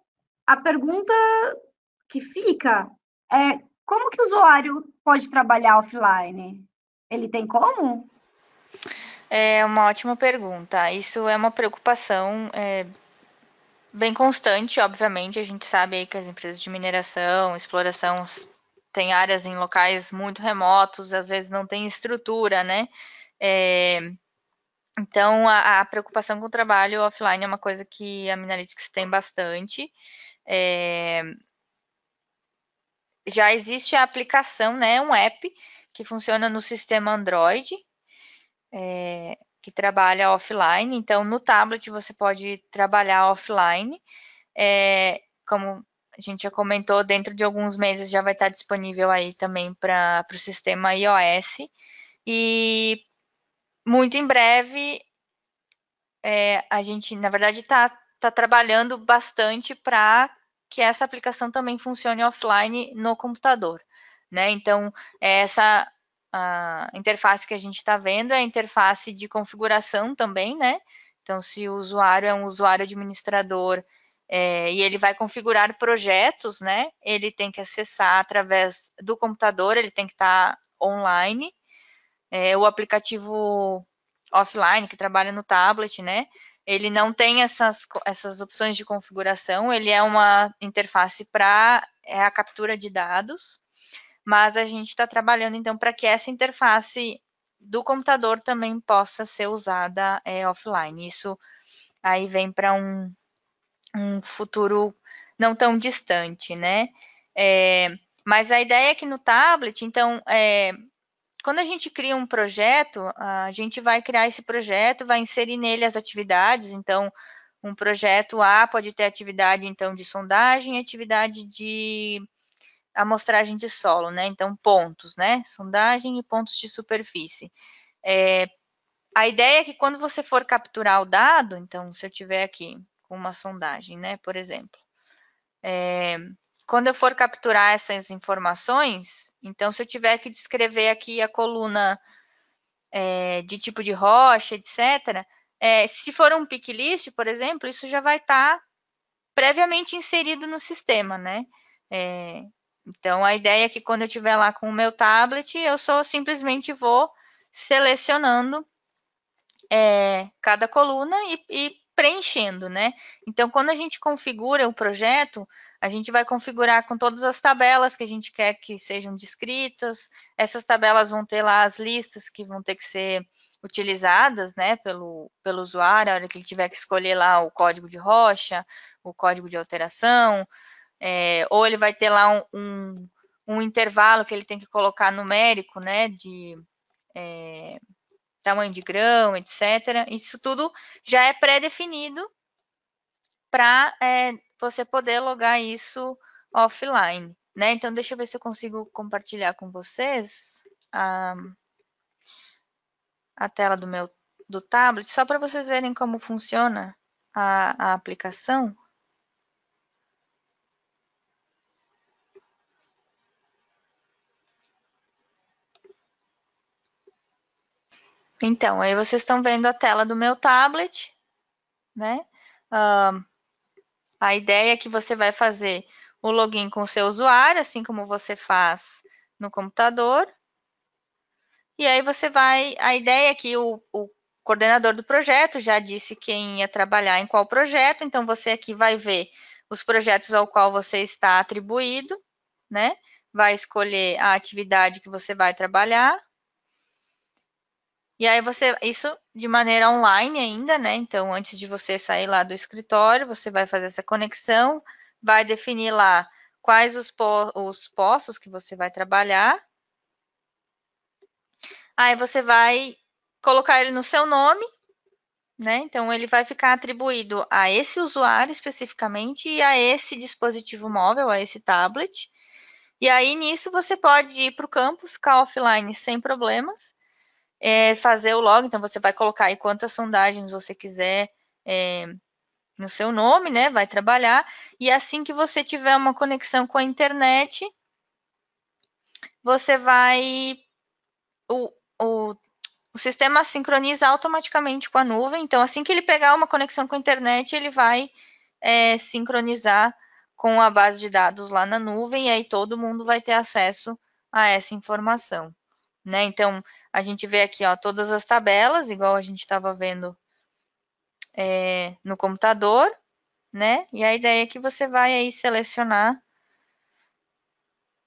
a pergunta que fica é como que o usuário pode trabalhar offline? Ele tem como? É uma ótima pergunta. Isso é uma preocupação é, bem constante, obviamente. A gente sabe que as empresas de mineração, exploração têm áreas em locais muito remotos, às vezes não tem estrutura, né? É, então, a, a, preocupação com o trabalho offline é uma coisa que a Minalytics tem bastante. É... Já existe a aplicação, né, um app que funciona no sistema Android, é... que trabalha offline. Então, no tablet você pode trabalhar offline. É... Como a gente já comentou, dentro de alguns meses já vai estar disponível aí também para o sistema iOS. E muito em breve, é, a gente, na verdade, está tá trabalhando bastante para que essa aplicação também funcione offline no computador. Né? Então, essa interface que a gente está vendo é a interface de configuração também, né? Então, se o usuário é um usuário administrador é, e ele vai configurar projetos, né? Ele tem que acessar através do computador, ele tem que estar tá online é, o aplicativo offline que trabalha no tablet, né? Ele não tem essas, essas opções de configuração, ele é uma interface para é a captura de dados, mas a gente está trabalhando então para que essa interface do computador também possa ser usada é, offline. Isso aí vem para um, um futuro não tão distante, né? É, mas a ideia é que no tablet, então, é, quando a gente cria um projeto, a gente vai criar esse projeto, vai inserir nele as atividades. Então, um projeto A pode ter atividade então de sondagem, atividade de amostragem de solo, né? Então, pontos, né? Sondagem e pontos de superfície. É, a ideia é que quando você for capturar o dado, então, se eu tiver aqui com uma sondagem, né, por exemplo, é, quando eu for capturar essas informações, então se eu tiver que descrever aqui a coluna é, de tipo de rocha, etc., é, se for um pick list, por exemplo, isso já vai estar tá previamente inserido no sistema, né? É, então, a ideia é que quando eu estiver lá com o meu tablet, eu só simplesmente vou selecionando é, cada coluna e, e, preenchendo, né? Então, quando a gente configura o projeto, a gente vai configurar com todas as tabelas que a gente quer que sejam descritas. Essas tabelas vão ter lá as listas que vão ter que ser utilizadas né, pelo, pelo usuário, a hora que ele tiver que escolher lá o código de rocha, o código de alteração, é, ou ele vai ter lá um, um, um, intervalo que ele tem que colocar numérico, né, de é, tamanho de grão, etc. Isso tudo já é pré-definido para é, você poder logar isso offline, né? Então, deixa eu ver se eu consigo compartilhar com vocês a, a tela do meu do tablet, só para vocês verem como funciona a, a aplicação. Então, aí vocês estão vendo a tela do meu tablet, né? A ideia é que você vai fazer o login com o seu usuário, assim como você faz no computador. E aí você vai. A ideia é que o, o coordenador do projeto já disse quem ia trabalhar em qual projeto, então você aqui vai ver os projetos ao qual você está atribuído, né? Vai escolher a atividade que você vai trabalhar. E aí você, isso de maneira online ainda, né? Então, antes de você sair lá do escritório, você vai fazer essa conexão, vai definir lá quais os, po os postos que você vai trabalhar. Aí você vai colocar ele no seu nome, né? Então, ele vai ficar atribuído a esse usuário especificamente e a esse dispositivo móvel, a esse tablet. E aí, nisso, você pode ir para o campo, ficar offline sem problemas é, fazer o log, então você vai colocar aí quantas sondagens você quiser é, no seu nome, né? Vai trabalhar, e assim que você tiver uma conexão com a internet, você vai. O, o, o sistema sincroniza automaticamente com a nuvem, então assim que ele pegar uma conexão com a internet, ele vai é, sincronizar com a base de dados lá na nuvem, e aí todo mundo vai ter acesso a essa informação. Né? Então, a gente vê aqui, ó, todas as tabelas, igual a gente estava vendo é, no computador, né? E a ideia é que você vai aí selecionar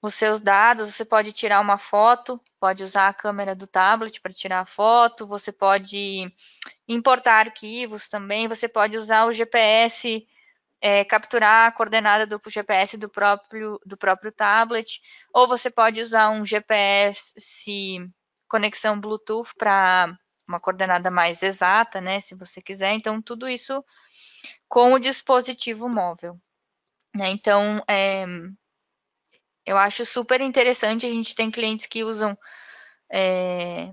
os seus dados, você pode tirar uma foto, pode usar a câmera do tablet para tirar a foto, você pode importar arquivos também, você pode usar o GPS, é, capturar a coordenada do GPS do próprio, do próprio tablet, ou você pode usar um GPS conexão Bluetooth para uma coordenada mais exata, né, se você quiser. Então, tudo isso com o dispositivo móvel. Né? Então, é, eu acho super interessante. A gente tem clientes que usam. É,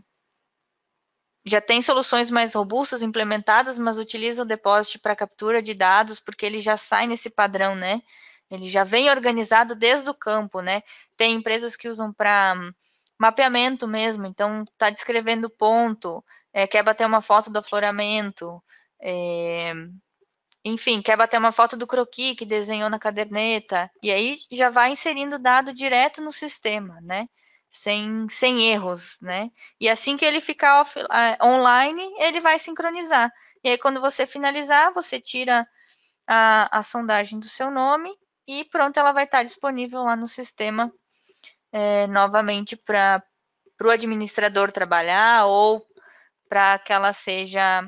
já tem soluções mais robustas implementadas, mas utilizam o depósito para captura de dados, porque ele já sai nesse padrão, né? Ele já vem organizado desde o campo, né? Tem empresas que usam para mapeamento mesmo, então está descrevendo o ponto, é, quer bater uma foto do afloramento, é, enfim, quer bater uma foto do croquis que desenhou na caderneta, e aí já vai inserindo o dado direto no sistema, né? Sem, sem erros, né? E assim que ele ficar off, online, ele vai sincronizar. E aí, quando você finalizar, você tira a, a sondagem do seu nome e pronto, ela vai estar disponível lá no sistema é, novamente para o administrador trabalhar ou para que ela seja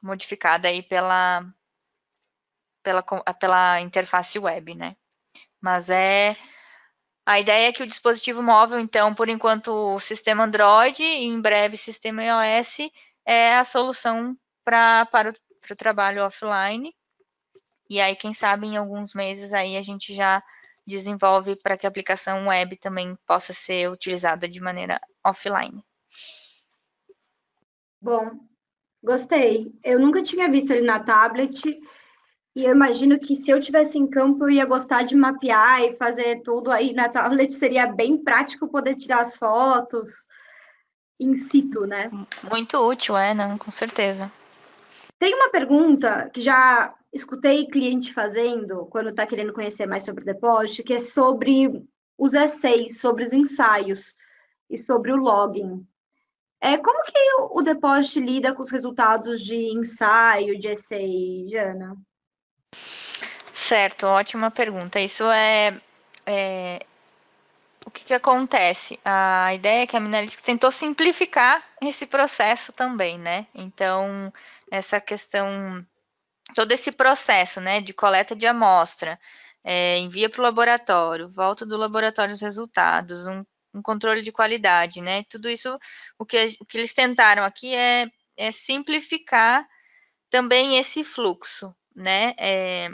modificada aí pela, pela, pela interface web, né? Mas é a ideia é que o dispositivo móvel, então, por enquanto, o sistema Android e em breve sistema iOS é a solução pra, para o para o trabalho offline. E aí, quem sabe, em alguns meses aí a gente já desenvolve para que a aplicação web também possa ser utilizada de maneira offline. Bom, gostei. Eu nunca tinha visto ele na tablet e eu imagino que se eu tivesse em campo eu ia gostar de mapear e fazer tudo aí na tablet seria bem prático poder tirar as fotos in situ, né? Muito útil, é, não, com certeza. Tem uma pergunta que já escutei cliente fazendo, quando está querendo conhecer mais sobre depósito, que é sobre os essays, sobre os ensaios e sobre o login. É, como que o depósito lida com os resultados de ensaio, de essay, Jana? Certo, ótima pergunta. Isso é, é o que, que, acontece? A ideia é que a Minalytics tentou simplificar esse processo também, né? Então, essa questão todo esse processo né, de coleta de amostra, é, envia para o laboratório, volta do laboratório os resultados, um, um, controle de qualidade, né? Tudo isso, o que, o que eles tentaram aqui é, é simplificar também esse fluxo, né? É,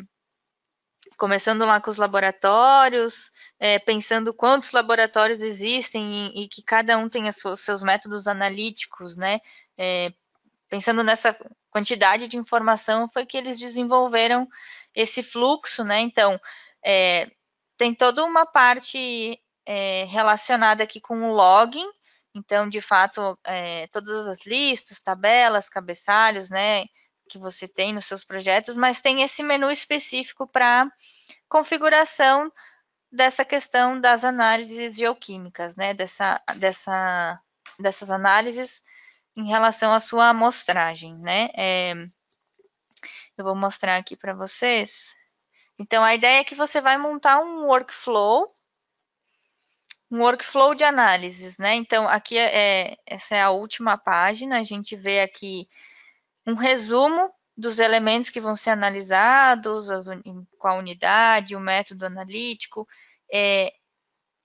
começando lá com os laboratórios, é, pensando quantos laboratórios existem e, e que cada um tem os seus métodos analíticos, né? É, pensando nessa quantidade de informação foi que eles desenvolveram esse fluxo, né? Então, é, tem toda uma parte é, relacionada aqui com o login, então, de fato, é, todas as listas, tabelas, cabeçalhos, né, que você tem nos seus projetos, mas tem esse menu específico para configuração dessa questão das análises geoquímicas, né, dessa, dessa, dessas análises em relação à sua amostragem, né? É, eu vou mostrar aqui para vocês. Então, a ideia é que você vai montar um workflow, um workflow de análises, né? Então, aqui é, é essa é a última página, a gente vê aqui um resumo dos elementos que vão ser analisados, as, com a unidade, o método analítico, é,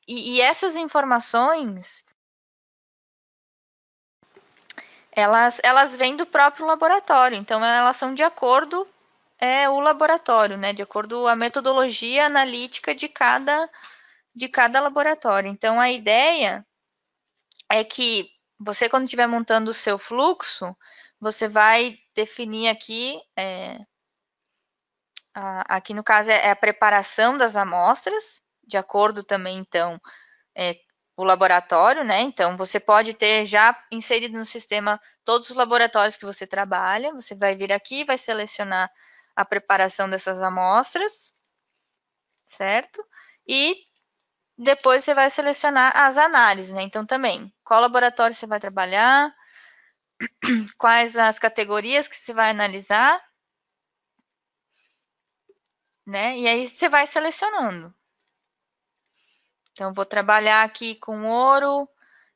e, e essas informações elas, elas vêm do próprio laboratório, então elas são de acordo é o laboratório, né? De acordo a metodologia analítica de cada de cada laboratório. Então a ideia é que você quando estiver montando o seu fluxo, você vai definir aqui, é, a, aqui no caso é, é a preparação das amostras, de acordo também então é, o laboratório, né? Então, você pode ter já inserido no sistema todos os laboratórios que você trabalha. Você vai vir aqui, vai selecionar a preparação dessas amostras, certo? E depois você vai selecionar as análises, né? Então, também, qual laboratório você vai trabalhar, quais as categorias que você vai analisar, né? E aí você vai selecionando. Então, vou trabalhar aqui com ouro,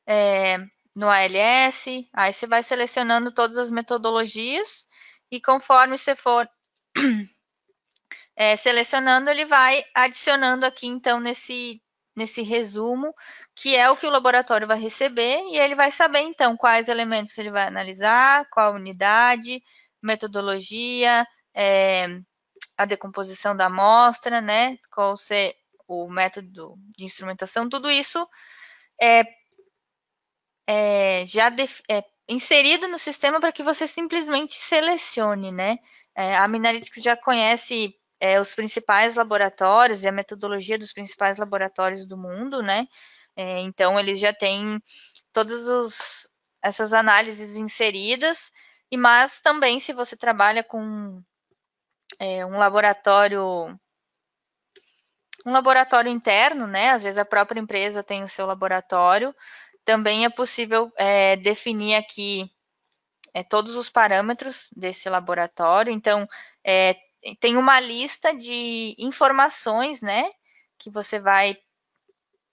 é, no ALS, aí você vai selecionando todas as metodologias e conforme você for é, selecionando, ele vai adicionando aqui, então, nesse, nesse resumo, que é o que o laboratório vai receber, e ele vai saber, então, quais elementos ele vai analisar, qual unidade, metodologia, é, a decomposição da amostra, né, qual ser o método de instrumentação, tudo isso é, é já def, é inserido no sistema para que você simplesmente selecione, né? É, a Minalytics já conhece é, os principais laboratórios e a metodologia dos principais laboratórios do mundo, né? É, então, eles já têm todas essas análises inseridas, e mas também se você trabalha com é, um laboratório um laboratório interno, né? Às vezes a própria empresa tem o seu laboratório. Também é possível é, definir aqui é, todos os parâmetros desse laboratório. Então, é, tem uma lista de informações, né? Que você vai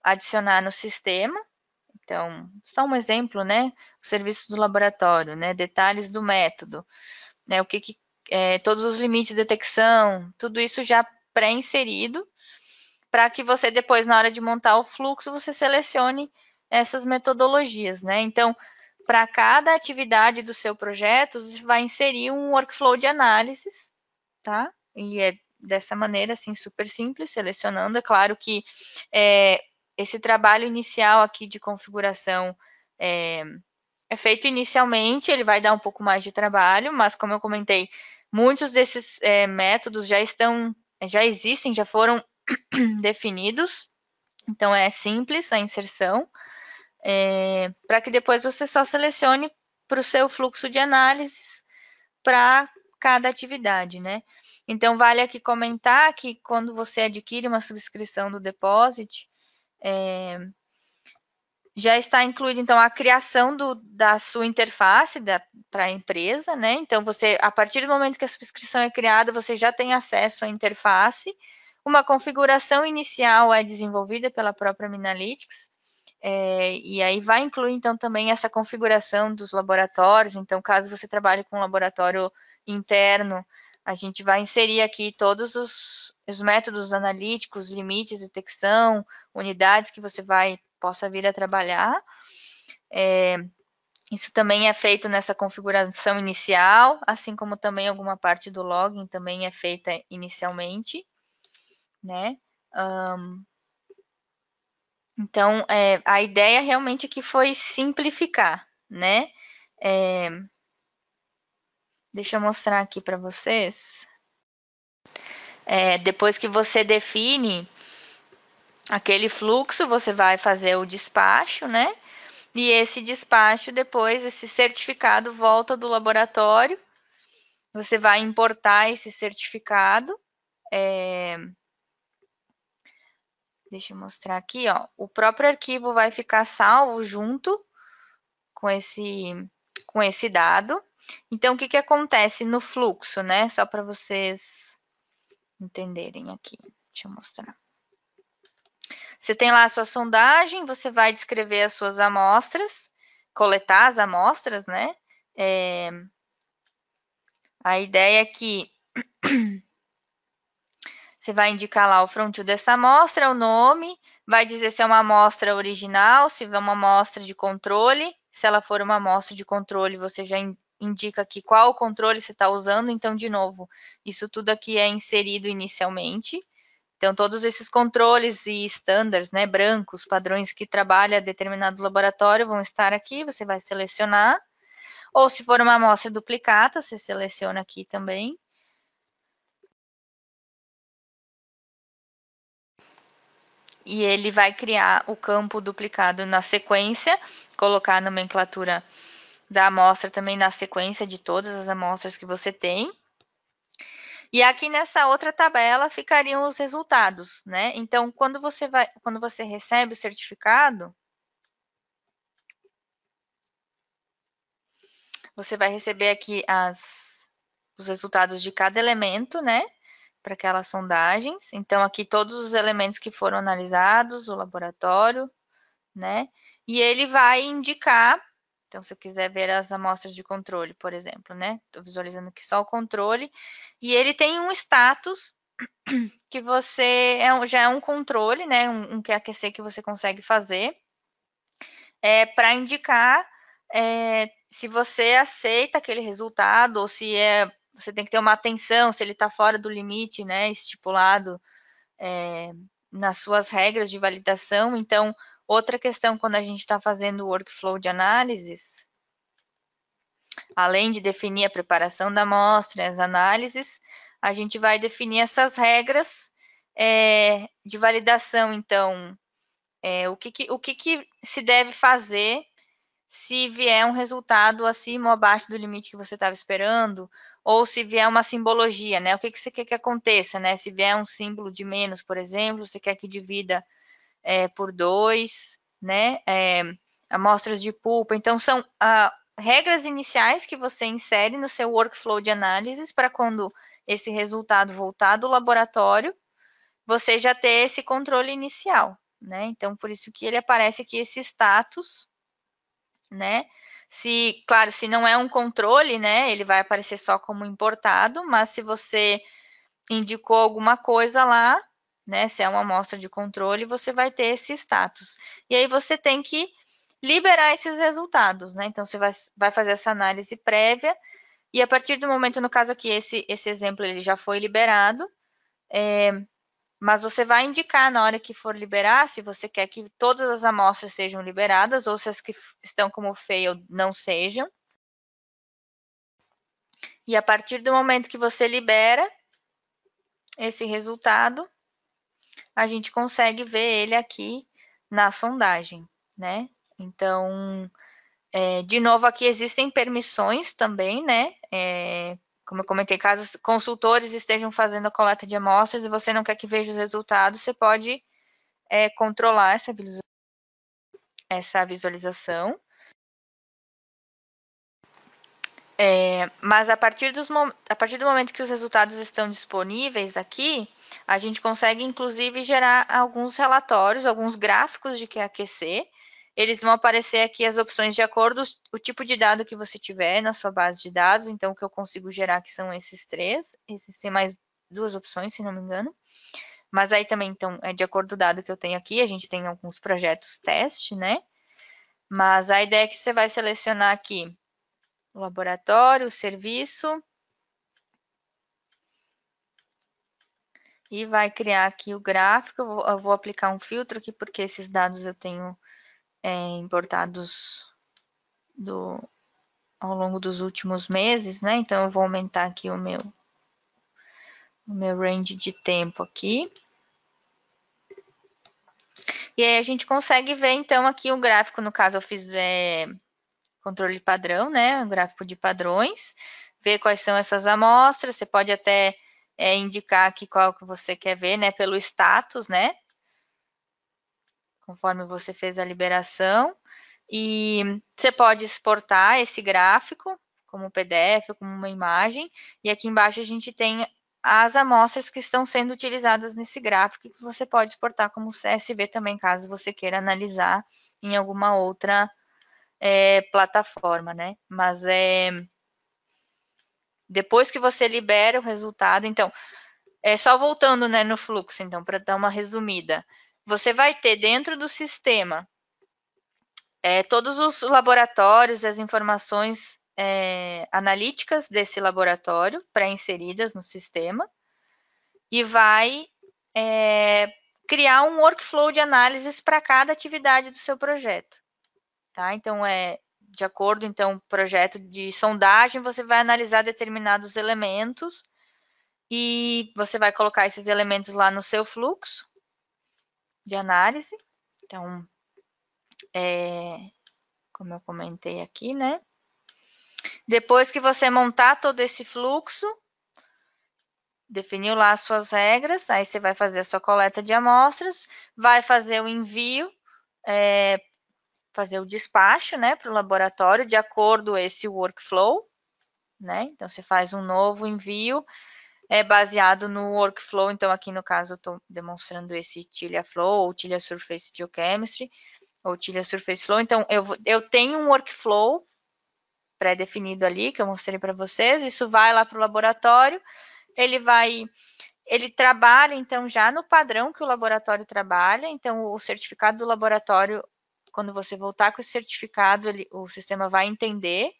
adicionar no sistema. Então, só um exemplo, né? serviços do laboratório, né? Detalhes do método, né? O que, que é, todos os limites de detecção, tudo isso já pré-inserido para que você depois, na hora de montar o fluxo, você selecione essas metodologias, né? Então, para cada atividade do seu projeto, você vai inserir um workflow de análises, tá? E é dessa maneira, assim, super simples, selecionando. É claro que é, esse trabalho inicial aqui de configuração é, é, feito inicialmente, ele vai dar um pouco mais de trabalho, mas como eu comentei, muitos desses é, métodos já estão, já existem, já foram definidos. Então é simples a inserção, é, para que depois você só selecione para o seu fluxo de análises para cada atividade, né? Então vale aqui comentar que quando você adquire uma subscrição do Deposit, é, já está incluída então a criação do, da sua interface para a empresa, né? Então você, a partir do momento que a subscrição é criada, você já tem acesso à interface uma configuração inicial é desenvolvida pela própria Minalytics, é, e aí vai incluir, então, também essa configuração dos laboratórios. Então, caso você trabalhe com um laboratório interno, a gente vai inserir aqui todos os, os métodos analíticos, limites, detecção, unidades que você vai possa vir a trabalhar. É, isso também é feito nessa configuração inicial, assim como também alguma parte do login também é feita inicialmente né? Um, então, é, a ideia realmente que foi simplificar, né? É, deixa eu mostrar aqui para vocês. É, depois que você define aquele fluxo, você vai fazer o despacho, né? E esse despacho, depois, esse certificado volta do laboratório. Você vai importar esse certificado. É, Deixa eu mostrar aqui, ó. O próprio arquivo vai ficar salvo junto com esse, com esse dado. Então, o que, que acontece no fluxo, né? Só para vocês entenderem aqui. Deixa eu mostrar. Você tem lá a sua sondagem, você vai descrever as suas amostras, coletar as amostras, né? É... A ideia é que Você vai indicar lá o frontil dessa amostra, o nome, vai dizer se é uma amostra original, se é uma amostra de controle. Se ela for uma amostra de controle, você já indica aqui qual controle você está usando. Então, de novo, isso tudo aqui é inserido inicialmente. Então, todos esses controles e standards, né, brancos, padrões que trabalha determinado laboratório vão estar aqui, você vai selecionar. Ou se for uma amostra duplicata, você seleciona aqui também. e ele vai criar o campo duplicado na sequência, colocar a nomenclatura da amostra também na sequência de todas as amostras que você tem. E aqui nessa outra tabela ficariam os resultados, né? Então, quando você vai, quando você recebe o certificado, você vai receber aqui as, os resultados de cada elemento, né? para aquelas sondagens. Então, aqui todos os elementos que foram analisados, o laboratório, né? E ele vai indicar, então, se eu quiser ver as amostras de controle, por exemplo, né? Estou visualizando aqui só o controle, e ele tem um status que você é, já é um controle, né? Um, um QAQC que você consegue fazer é, para indicar é, se você aceita aquele resultado ou se é você tem que ter uma atenção se ele está fora do limite, né, estipulado é, nas suas regras de validação. Então, outra questão quando a gente está fazendo o workflow de análises, além de definir a preparação da amostra, e as análises, a gente vai definir essas regras é, de validação. Então, é, o, que, que o que, que se deve fazer se vier um resultado acima ou abaixo do limite que você estava esperando, ou se vier uma simbologia, né? O que, que você quer que aconteça, né? Se vier um símbolo de menos, por exemplo, você quer que divida é, por dois, né? É, amostras de pulpa. Então, são ah, regras iniciais que você insere no seu workflow de análises para quando esse resultado voltar do laboratório, você já ter esse controle inicial, né? Então, por isso que ele aparece aqui esse status, né? Se, claro, se não é um controle, né, ele vai aparecer só como importado, mas se você indicou alguma coisa lá, né, se é uma amostra de controle, você vai ter esse status. E aí você tem que liberar esses resultados, né? Então você vai, vai fazer essa análise prévia e a partir do momento, no caso aqui, esse, esse exemplo ele já foi liberado, é, mas você vai indicar na hora que for liberar se você quer que todas as amostras sejam liberadas ou se as que estão como fail não sejam. E a partir do momento que você libera esse resultado, a gente consegue ver ele aqui na sondagem, né? Então, é, de novo, aqui existem permissões também, né? É, como eu comentei, caso consultores estejam fazendo a coleta de amostras e você não quer que veja os resultados, você pode é, controlar essa visualização, essa visualização. É, mas a partir, dos, a partir do momento que os resultados estão disponíveis aqui, a gente consegue inclusive gerar alguns relatórios, alguns gráficos de QAQC, eles vão aparecer aqui as opções de acordo o tipo de dado que você tiver na sua base de dados. Então, o que eu consigo gerar aqui são esses três. Existem mais duas opções, se não me engano. Mas aí também, então, é de acordo com o dado que eu tenho aqui. A gente tem alguns projetos teste, né? Mas a ideia é que você vai selecionar aqui o laboratório, o serviço. E vai criar aqui o gráfico. Eu vou aplicar um filtro aqui, porque esses dados eu tenho é, importados do, ao longo dos últimos meses, né? Então, eu vou aumentar aqui o meu, o meu range de tempo aqui. E aí a gente consegue ver, então, aqui o gráfico, no caso eu fiz é, controle padrão, né, um gráfico de padrões, ver quais são essas amostras, você pode até é, indicar aqui qual que você quer ver, né, pelo status, né, conforme você fez a liberação. E você pode exportar esse gráfico como PDF, como uma imagem, e aqui embaixo a gente tem as amostras que estão sendo utilizadas nesse gráfico, que você pode exportar como CSV também, caso você queira analisar em alguma outra é, plataforma, né? Mas é, depois que você libera o resultado, então, é só voltando né, no fluxo, então, para dar uma resumida você vai ter dentro do sistema é, todos os laboratórios e as informações é, analíticas desse laboratório pré-inseridas no sistema e vai é, criar um workflow de análises para cada atividade do seu projeto. Tá? Então, é de acordo, então, projeto de sondagem, você vai analisar determinados elementos e você vai colocar esses elementos lá no seu fluxo de análise. Então, é, como eu comentei aqui, né? Depois que você montar todo esse fluxo, definiu lá as suas regras, aí você vai fazer a sua coleta de amostras, vai fazer o envio, é, fazer o despacho né, para o laboratório de acordo com esse workflow. Né? Então, você faz um novo envio é baseado no workflow. Então, aqui no caso, eu estou demonstrando esse Tilia Flow ou Tilia Surface Geochemistry ou Tilia Surface Flow. Então, eu, eu tenho um workflow pré-definido ali, que eu mostrei para vocês. Isso vai lá para o laboratório, ele vai... Ele trabalha, então, já no padrão que o laboratório trabalha. Então, o certificado do laboratório, quando você voltar com esse certificado, ele, o sistema vai entender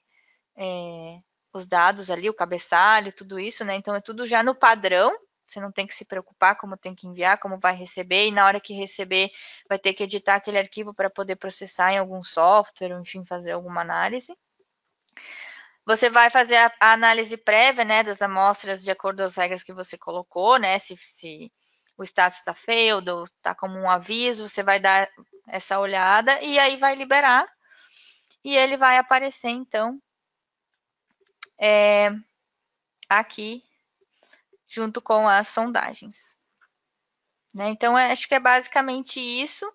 é, os dados ali, o cabeçalho, tudo isso, né? Então é tudo já no padrão. Você não tem que se preocupar como tem que enviar, como vai receber, e na hora que receber, vai ter que editar aquele arquivo para poder processar em algum software, ou, enfim, fazer alguma análise. Você vai fazer a, análise prévia, né, das amostras de acordo com as regras que você colocou, né, se, se o status está failed ou está como um aviso, você vai dar essa olhada e aí vai liberar. E ele vai aparecer, então, é, aqui junto com as sondagens. Né? Então, é, acho que é basicamente isso.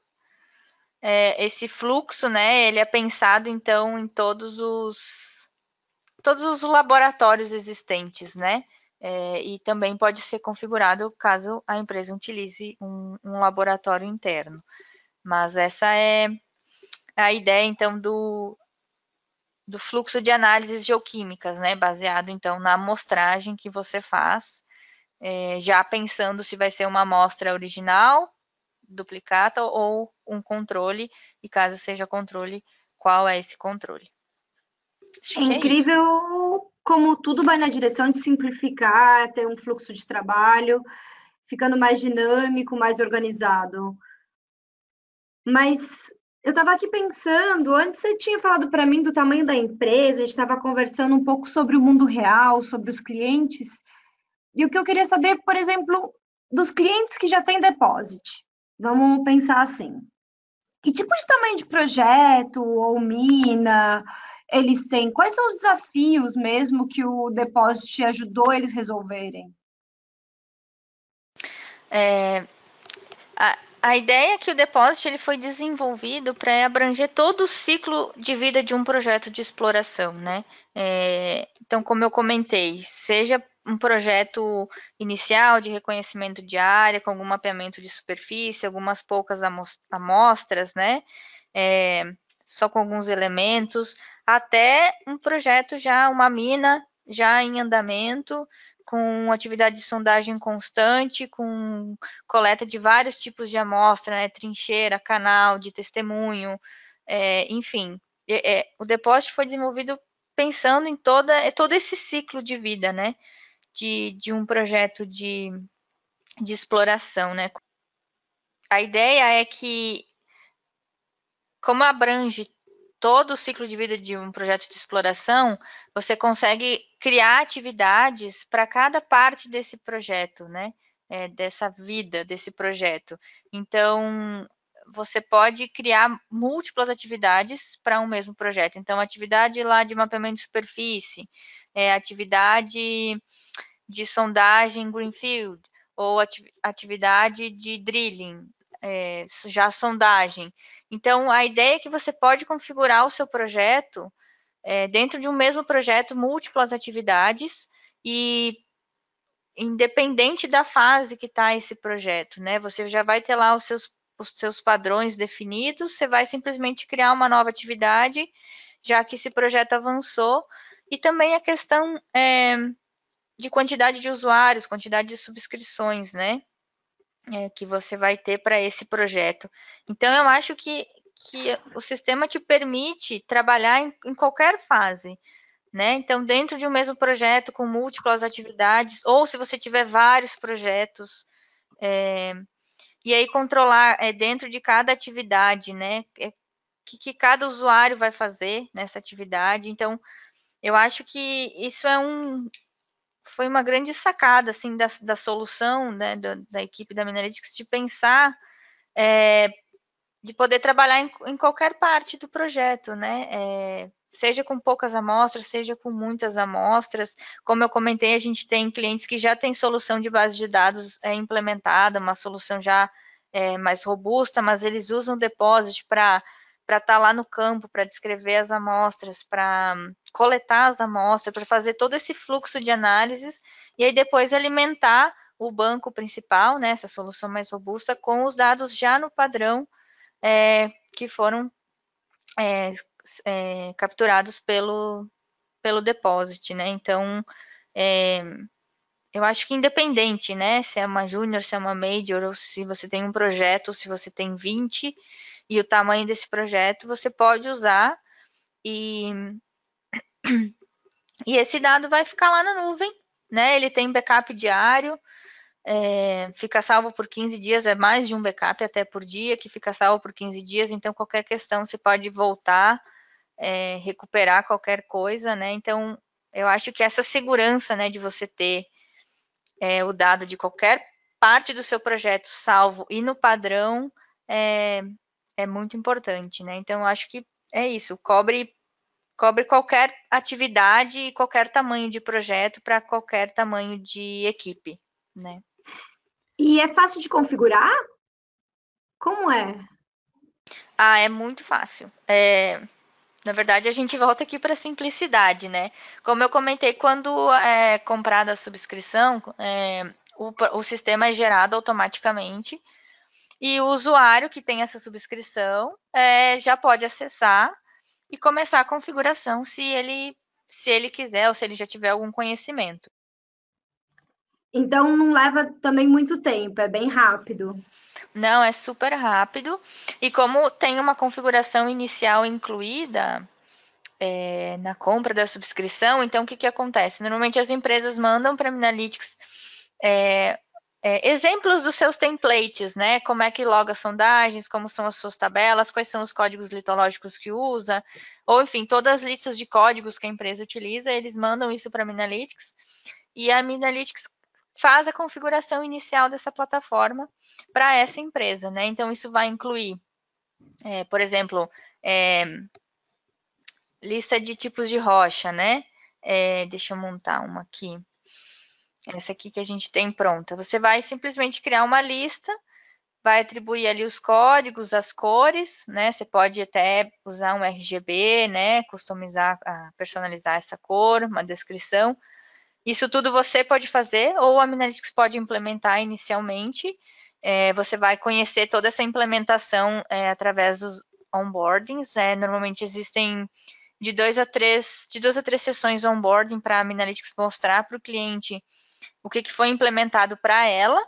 É, esse fluxo, né, ele é pensado, então, em todos os, todos os laboratórios existentes, né? É, e também pode ser configurado caso a empresa utilize um, um laboratório interno. Mas essa é a ideia, então, do, do fluxo de análises geoquímicas, né? Baseado, então, na amostragem que você faz, é, já pensando se vai ser uma amostra original, duplicata ou um controle, e caso seja controle, qual é esse controle. Acho é, é incrível é como tudo vai na direção de simplificar, ter um fluxo de trabalho, ficando mais dinâmico, mais organizado. Mas eu estava aqui pensando, antes você tinha falado para mim do tamanho da empresa, a gente estava conversando um pouco sobre o mundo real, sobre os clientes. E o que eu queria saber, por exemplo, dos clientes que já têm depósito. Vamos pensar assim. Que tipo de tamanho de projeto ou mina eles têm? Quais são os desafios mesmo que o depósito ajudou eles resolverem? É, a ideia é que o depósito ele foi desenvolvido para abranger todo o ciclo de vida de um projeto de exploração, né? É, então, como eu comentei, seja um projeto inicial de reconhecimento de área, com algum mapeamento de superfície, algumas poucas amostras, né? É, só com alguns elementos, até um projeto já, uma mina já em andamento, com atividade de sondagem constante, com coleta de vários tipos de amostra, né, trincheira, canal, de testemunho, é, enfim. É, o depósito foi desenvolvido pensando em toda, é, todo esse ciclo de vida, né, de, de um projeto de, de exploração, né. A ideia é que, como abrange todo o ciclo de vida de um projeto de exploração, você consegue criar atividades para cada parte desse projeto, né? É, dessa vida, desse projeto. Então, você pode criar múltiplas atividades para um mesmo projeto. Então, atividade lá de mapeamento de superfície, é, atividade de sondagem Greenfield, ou atividade de drilling, é, já a sondagem. Então, a ideia é que você pode configurar o seu projeto é, dentro de um mesmo projeto, múltiplas atividades e independente da fase que está esse projeto, né? Você já vai ter lá os seus, os seus padrões definidos, você vai simplesmente criar uma nova atividade, já que esse projeto avançou, e também a questão é, de quantidade de usuários, quantidade de subscrições, né? é, que você vai ter para esse projeto. Então, eu acho que, que o sistema te permite trabalhar em, em qualquer fase. Né? Então, dentro de um mesmo projeto, com múltiplas atividades, ou se você tiver vários projetos, é, e aí controlar é, dentro de cada atividade, né? É, que, que cada usuário vai fazer nessa atividade. Então, eu acho que isso é um, foi uma grande sacada assim da, da solução né, da, da, equipe da Mineretics de pensar é, de poder trabalhar em, em, qualquer parte do projeto, né? É, seja com poucas amostras, seja com muitas amostras. Como eu comentei, a gente tem clientes que já têm solução de base de dados é, implementada, uma solução já é, mais robusta, mas eles usam o depósito para para estar tá lá no campo, para descrever as amostras, para hum, coletar as amostras, para fazer todo esse fluxo de análises e aí depois alimentar o banco principal, né, essa solução mais robusta, com os dados já no padrão é, que foram é, é, capturados pelo, pelo depósito, né? Então, é, eu acho que independente, né, se é uma júnior, se é uma major, ou se você tem um projeto, se você tem 20, e o tamanho desse projeto, você pode usar e, e esse dado vai ficar lá na nuvem, né? Ele tem backup diário, é, fica salvo por 15 dias, é mais de um backup até por dia, que fica salvo por 15 dias, então qualquer questão você pode voltar, é, recuperar qualquer coisa, né? Então, eu acho que essa segurança, né, de você ter é, o dado de qualquer parte do seu projeto salvo e no padrão, é, é muito importante, né? Então, acho que é isso, cobre cobre qualquer atividade e qualquer tamanho de projeto para qualquer tamanho de equipe, né? E é fácil de configurar? Como é? Ah, é muito fácil. É... Na verdade, a gente volta aqui para a simplicidade, né? Como eu comentei, quando é comprada a subscrição, é... o, o sistema é gerado automaticamente e o usuário que tem essa subscrição é, já pode acessar e começar a configuração se ele, se ele quiser ou se ele já tiver algum conhecimento. Então não leva também muito tempo, é bem rápido. Não, é super rápido. E como tem uma configuração inicial incluída é, na compra da subscrição, então o que, que acontece? Normalmente as empresas mandam para a Analytics é, é, exemplos dos seus templates, né? Como é que loga sondagens, como são as suas tabelas, quais são os códigos litológicos que usa, ou enfim, todas as listas de códigos que a empresa utiliza, eles mandam isso para a Minalytics e a Minalytics faz a configuração inicial dessa plataforma para essa empresa, né? Então isso vai incluir, é, por exemplo, é, lista de tipos de rocha, né? É, deixa eu montar uma aqui essa aqui que a gente tem pronta. Você vai simplesmente criar uma lista, vai atribuir ali os códigos, as cores, né? Você pode até usar um RGB, né? Customizar, ah, personalizar essa cor, uma descrição. Isso tudo você pode fazer ou a Minalytics pode implementar inicialmente. É, você vai conhecer toda essa implementação é, através dos onboardings. É, normalmente existem de dois a três, de duas a três sessões onboarding para a Minalytics mostrar para o cliente o que, que foi implementado para ela,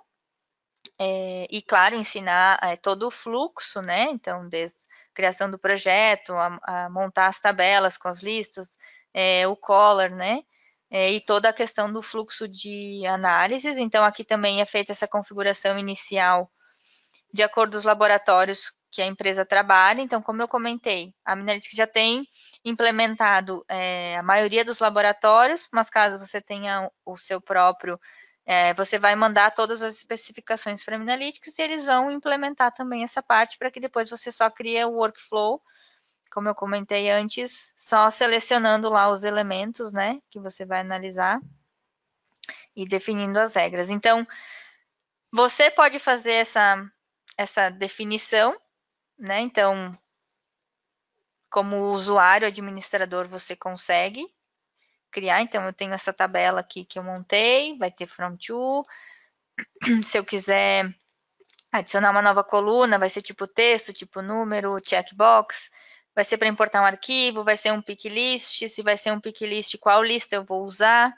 é, e, claro, ensinar é, todo o fluxo, né? Então, desde a criação do projeto, a, a montar as tabelas com as listas, é, o color né? É, e toda a questão do fluxo de análises. Então, aqui também é feita essa configuração inicial de acordo com os laboratórios que a empresa trabalha. Então, como eu comentei, a Minalytics já tem implementado é, a maioria dos laboratórios, mas caso você tenha o seu próprio, é, você vai mandar todas as especificações para a Minalytics e eles vão implementar também essa parte para que depois você só crie o workflow, como eu comentei antes, só selecionando lá os elementos, né, que você vai analisar e definindo as regras. Então, você pode fazer essa, essa definição, né? Então, como usuário, administrador, você consegue criar. Então, eu tenho essa tabela aqui que eu montei, vai ter from to. Se eu quiser adicionar uma nova coluna, vai ser tipo texto, tipo número, checkbox, vai ser para importar um arquivo, vai ser um pick list, se vai ser um pick list, qual lista eu vou usar,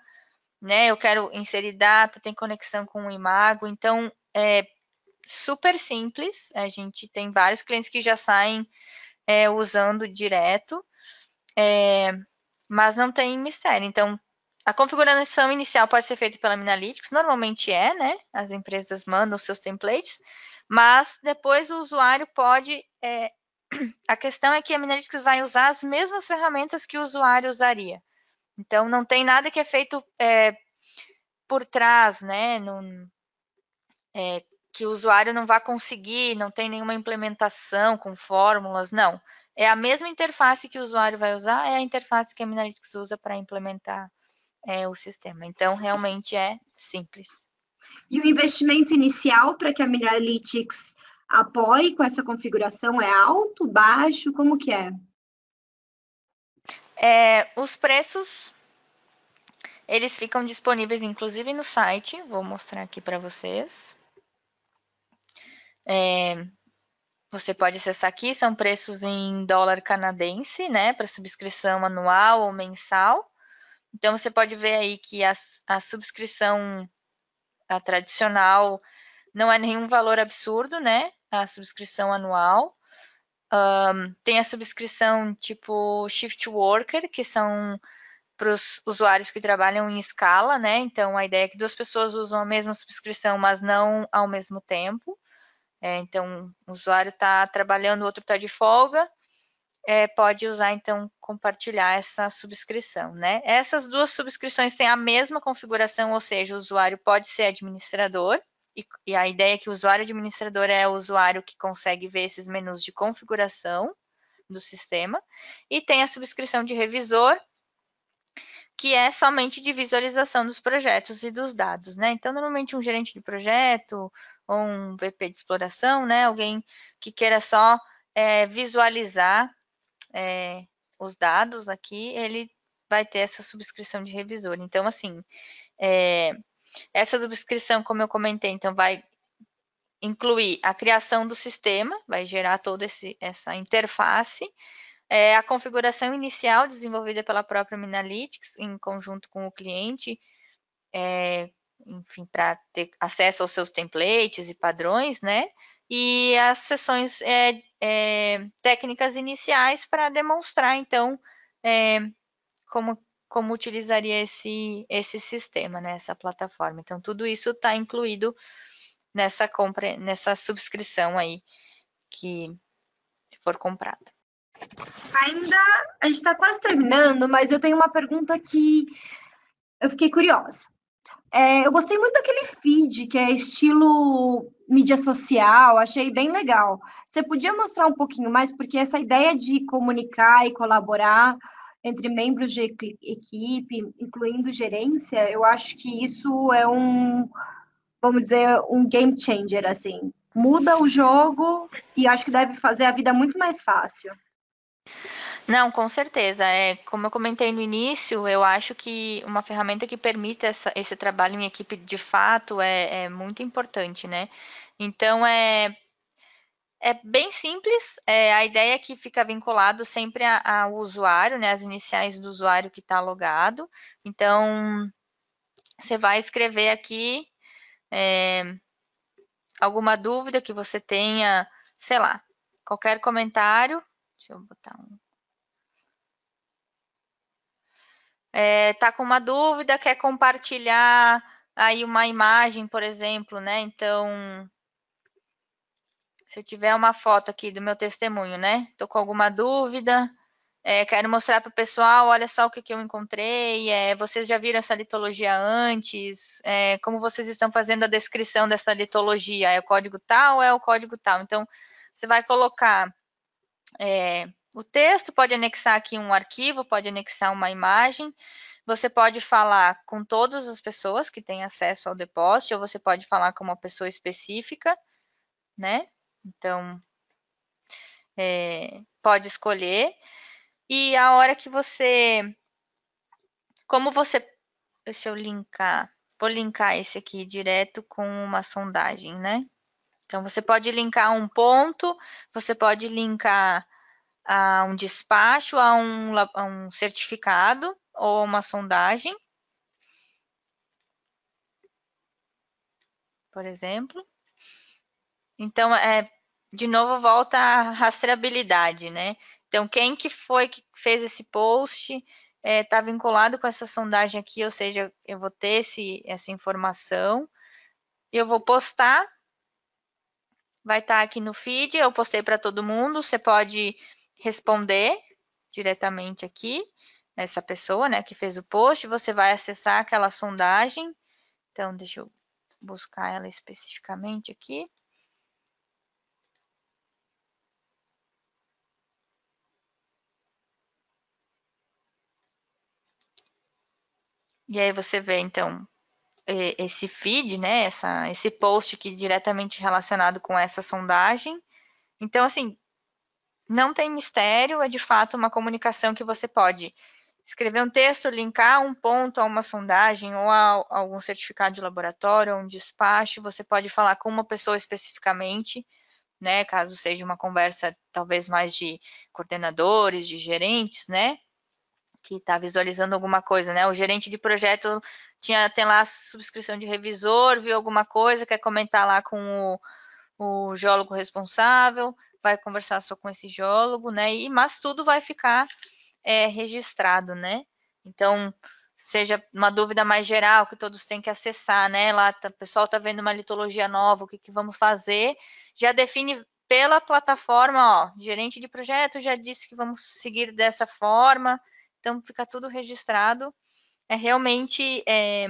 né? Eu quero inserir data, tem conexão com o Imago, então é super simples, a gente tem vários clientes que já saem é, usando direto, é, mas não tem mistério. Então, a configuração inicial pode ser feita pela Minalytics, normalmente é, né? As empresas mandam seus templates, mas depois o usuário pode. É, a questão é que a Minalytics vai usar as mesmas ferramentas que o usuário usaria. Então, não tem nada que é feito é, por trás, né? Num, é, que o usuário não vai conseguir, não tem nenhuma implementação com fórmulas, não. É a mesma interface que o usuário vai usar, é a interface que a Minalytics usa para implementar é, o sistema. Então, realmente é simples. E o investimento inicial para que a Minalytics apoie com essa configuração é alto, baixo, como que é? é os preços, eles ficam disponíveis, inclusive, no site. Vou mostrar aqui para vocês. É, você pode acessar aqui, são preços em dólar canadense, né, para subscrição anual ou mensal. Então, você pode ver aí que a, a subscrição a tradicional não é nenhum valor absurdo, né, a subscrição anual. Um, tem a subscrição tipo Shift Worker, que são para os usuários que trabalham em escala, né? Então, a ideia é que duas pessoas usam a mesma subscrição, mas não ao mesmo tempo. É, então, o usuário está trabalhando, o outro está de folga, é, pode usar, então, compartilhar essa subscrição, né? Essas duas subscrições têm a mesma configuração, ou seja, o usuário pode ser administrador, e, e a ideia é que o usuário administrador é o usuário que consegue ver esses menus de configuração do sistema, e tem a subscrição de revisor, que é somente de visualização dos projetos e dos dados, né? Então, normalmente um gerente de projeto, ou um VP de exploração, né? Alguém que queira só é, visualizar é, os dados aqui, ele vai ter essa subscrição de revisor. Então, assim, é, essa subscrição, como eu comentei, então vai incluir a criação do sistema, vai gerar toda esse, essa interface, é, a configuração inicial desenvolvida pela própria Minalytics em conjunto com o cliente, é, enfim, para ter acesso aos seus templates e padrões, né? E as sessões é, é, técnicas iniciais para demonstrar, então, é, como, como utilizaria esse, esse sistema, né? Essa plataforma. Então, tudo isso está incluído nessa compra, nessa subscrição aí que for comprada. Ainda a gente está quase terminando, mas eu tenho uma pergunta que eu fiquei curiosa. É, eu gostei muito daquele feed, que é estilo mídia social, achei bem legal. Você podia mostrar um pouquinho mais, porque essa ideia de comunicar e colaborar entre membros de equipe, incluindo gerência, eu acho que isso é um, vamos dizer, um game changer, assim. Muda o jogo e acho que deve fazer a vida muito mais fácil. Não, com certeza. É, como eu comentei no início, eu acho que uma ferramenta que permita essa, esse trabalho em equipe de fato é, é muito importante, né? Então, é, é bem simples. É, a ideia é que fica vinculado sempre ao usuário, né? As iniciais do usuário que está logado. Então, você vai escrever aqui é, alguma dúvida que você tenha, sei lá, qualquer comentário. Deixa eu botar um está é, tá com uma dúvida, quer compartilhar aí uma imagem, por exemplo, né? Então, se eu tiver uma foto aqui do meu testemunho, né? Estou com alguma dúvida, é, quero mostrar para o pessoal, olha só o que, que eu encontrei, é, vocês já viram essa litologia antes, é, como vocês estão fazendo a descrição dessa litologia, é o código tal, é o código tal. Então, você vai colocar é, o texto, pode anexar aqui um arquivo, pode anexar uma imagem. Você pode falar com todas as pessoas que têm acesso ao depósito, ou você pode falar com uma pessoa específica, né? Então, é, pode escolher. E a hora que você... Como você... Deixa eu linkar. Vou linkar esse aqui direto com uma sondagem, né? Então, você pode linkar um ponto, você pode linkar a um despacho, a um, a um certificado ou uma sondagem, por exemplo. Então, é, de novo, volta à rastreabilidade, né? Então, quem que foi que fez esse post está é, tá vinculado com essa sondagem aqui, ou seja, eu vou ter esse, essa informação, eu vou postar, vai estar tá aqui no feed, eu postei para todo mundo, você pode responder diretamente aqui nessa pessoa, né, que fez o post, você vai acessar aquela sondagem. Então, deixa eu buscar ela especificamente aqui. E aí você vê, então, esse feed, né, essa, esse post aqui diretamente relacionado com essa sondagem. Então, assim, não tem mistério, é de fato uma comunicação que você pode escrever um texto, linkar um ponto a uma sondagem ou a, algum certificado de laboratório ou um despacho, você pode falar com uma pessoa especificamente, né, caso seja uma conversa talvez mais de coordenadores, de gerentes, né, que está visualizando alguma coisa, né, o gerente de projeto tinha, tem lá a subscrição de revisor, viu alguma coisa, quer comentar lá com o, o geólogo responsável, vai conversar só com esse geólogo, né? E, mas tudo vai ficar é, registrado, né? Então, seja uma dúvida mais geral que todos têm que acessar, né? Lá tá, o pessoal está vendo uma litologia nova, o que, que vamos fazer? Já define pela plataforma, ó, gerente de projeto já disse que vamos seguir dessa forma, então fica tudo registrado. É realmente é,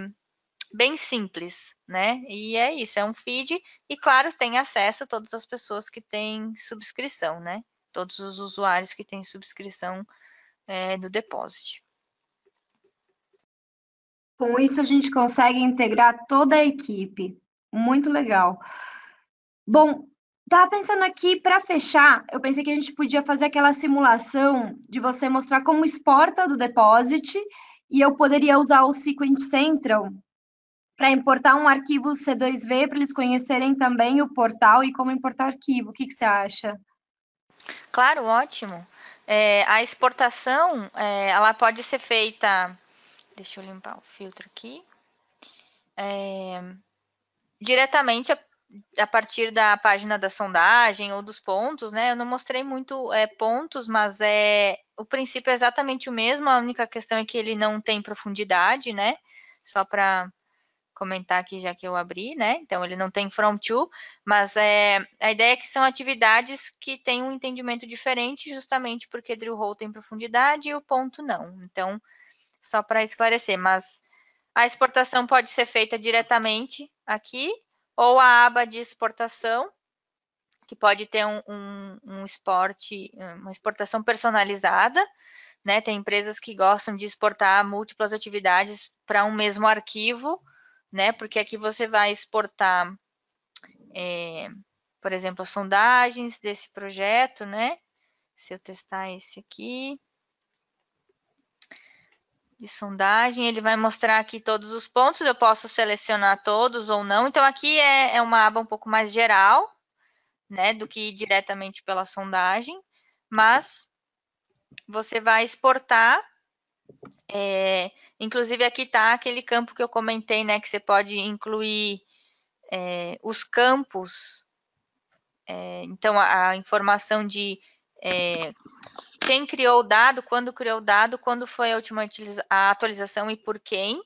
bem simples, né? E é isso, é um feed e claro, tem acesso todas as pessoas que têm subscrição, né? Todos os usuários que têm subscrição é, do depósito. Com isso a gente consegue integrar toda a equipe. Muito legal. Bom, Estava pensando aqui, para fechar, eu pensei que a gente podia fazer aquela simulação de você mostrar como exporta do deposit e eu poderia usar o Sequence Central para importar um arquivo C2V, para eles conhecerem também o portal e como importar arquivo. O que, que você acha? Claro, ótimo. É, a exportação, é, ela pode ser feita... Deixa eu limpar o filtro aqui. É, diretamente a, a, partir da página da sondagem ou dos pontos, né? Eu não mostrei muito é, pontos, mas é, o princípio é exatamente o mesmo. A única questão é que ele não tem profundidade, né? Só para comentar aqui já que eu abri, né? Então ele não tem from to, mas é, a ideia é que são atividades que têm um entendimento diferente, justamente porque drill hole tem profundidade e o ponto não. Então, só para esclarecer, mas a exportação pode ser feita diretamente aqui, ou a aba de exportação, que pode ter um, um, um exporte, uma exportação personalizada, né? Tem empresas que gostam de exportar múltiplas atividades para um mesmo arquivo, né? Porque aqui você vai exportar, é, por exemplo, as sondagens desse projeto, né? Se eu testar esse aqui, de sondagem, ele vai mostrar aqui todos os pontos, eu posso selecionar todos ou não. Então, aqui é, é uma aba um pouco mais geral, né, do que diretamente pela sondagem, mas você vai exportar é, Inclusive, aqui está aquele campo que eu comentei, né? Que você pode incluir é, os campos. É, então, a, a, informação de é, quem criou o dado, quando criou o dado, quando foi a última a atualização e por quem.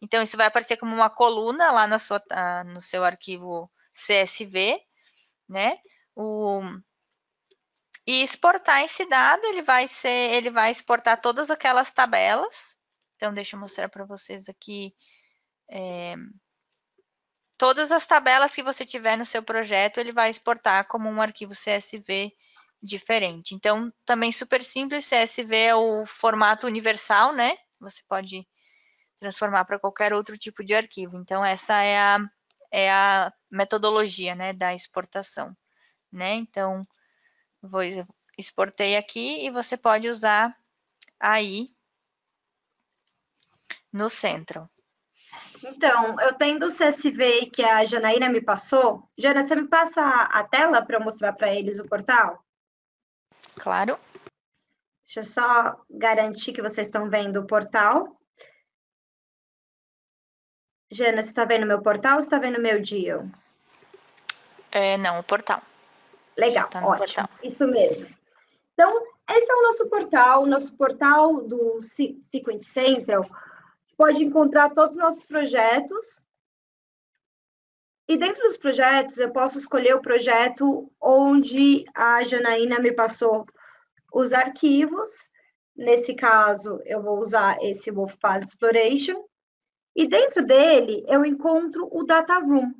Então, isso vai aparecer como uma coluna lá na sua, no seu arquivo CSV, né? O, e exportar esse dado, ele vai ser, ele vai exportar todas aquelas tabelas então, deixa eu mostrar para vocês aqui é, todas as tabelas que você tiver no seu projeto, ele vai exportar como um arquivo CSV diferente. Então, também super simples, CSV é o formato universal, né? Você pode transformar para qualquer outro tipo de arquivo. Então, essa é a, é a metodologia né, da exportação. Né? Então, vou, exportei aqui e você pode usar aí no centro. Então, eu tendo o CSV que a Janaína me passou, Jana, você me passa a tela para eu mostrar para eles o portal? Claro. Deixa eu só garantir que vocês estão vendo o portal. Jana, você está vendo meu portal ou está vendo meu deal? É, não, o portal. Legal, tá ótimo. Portal. Isso mesmo. Então, esse é o nosso portal, o nosso portal do Sequent Central pode encontrar todos os nossos projetos. E dentro dos projetos, eu posso escolher o projeto onde a Janaína me passou os arquivos. Nesse caso, eu vou usar esse Wolfpath Exploration. E dentro dele, eu encontro o Data Room,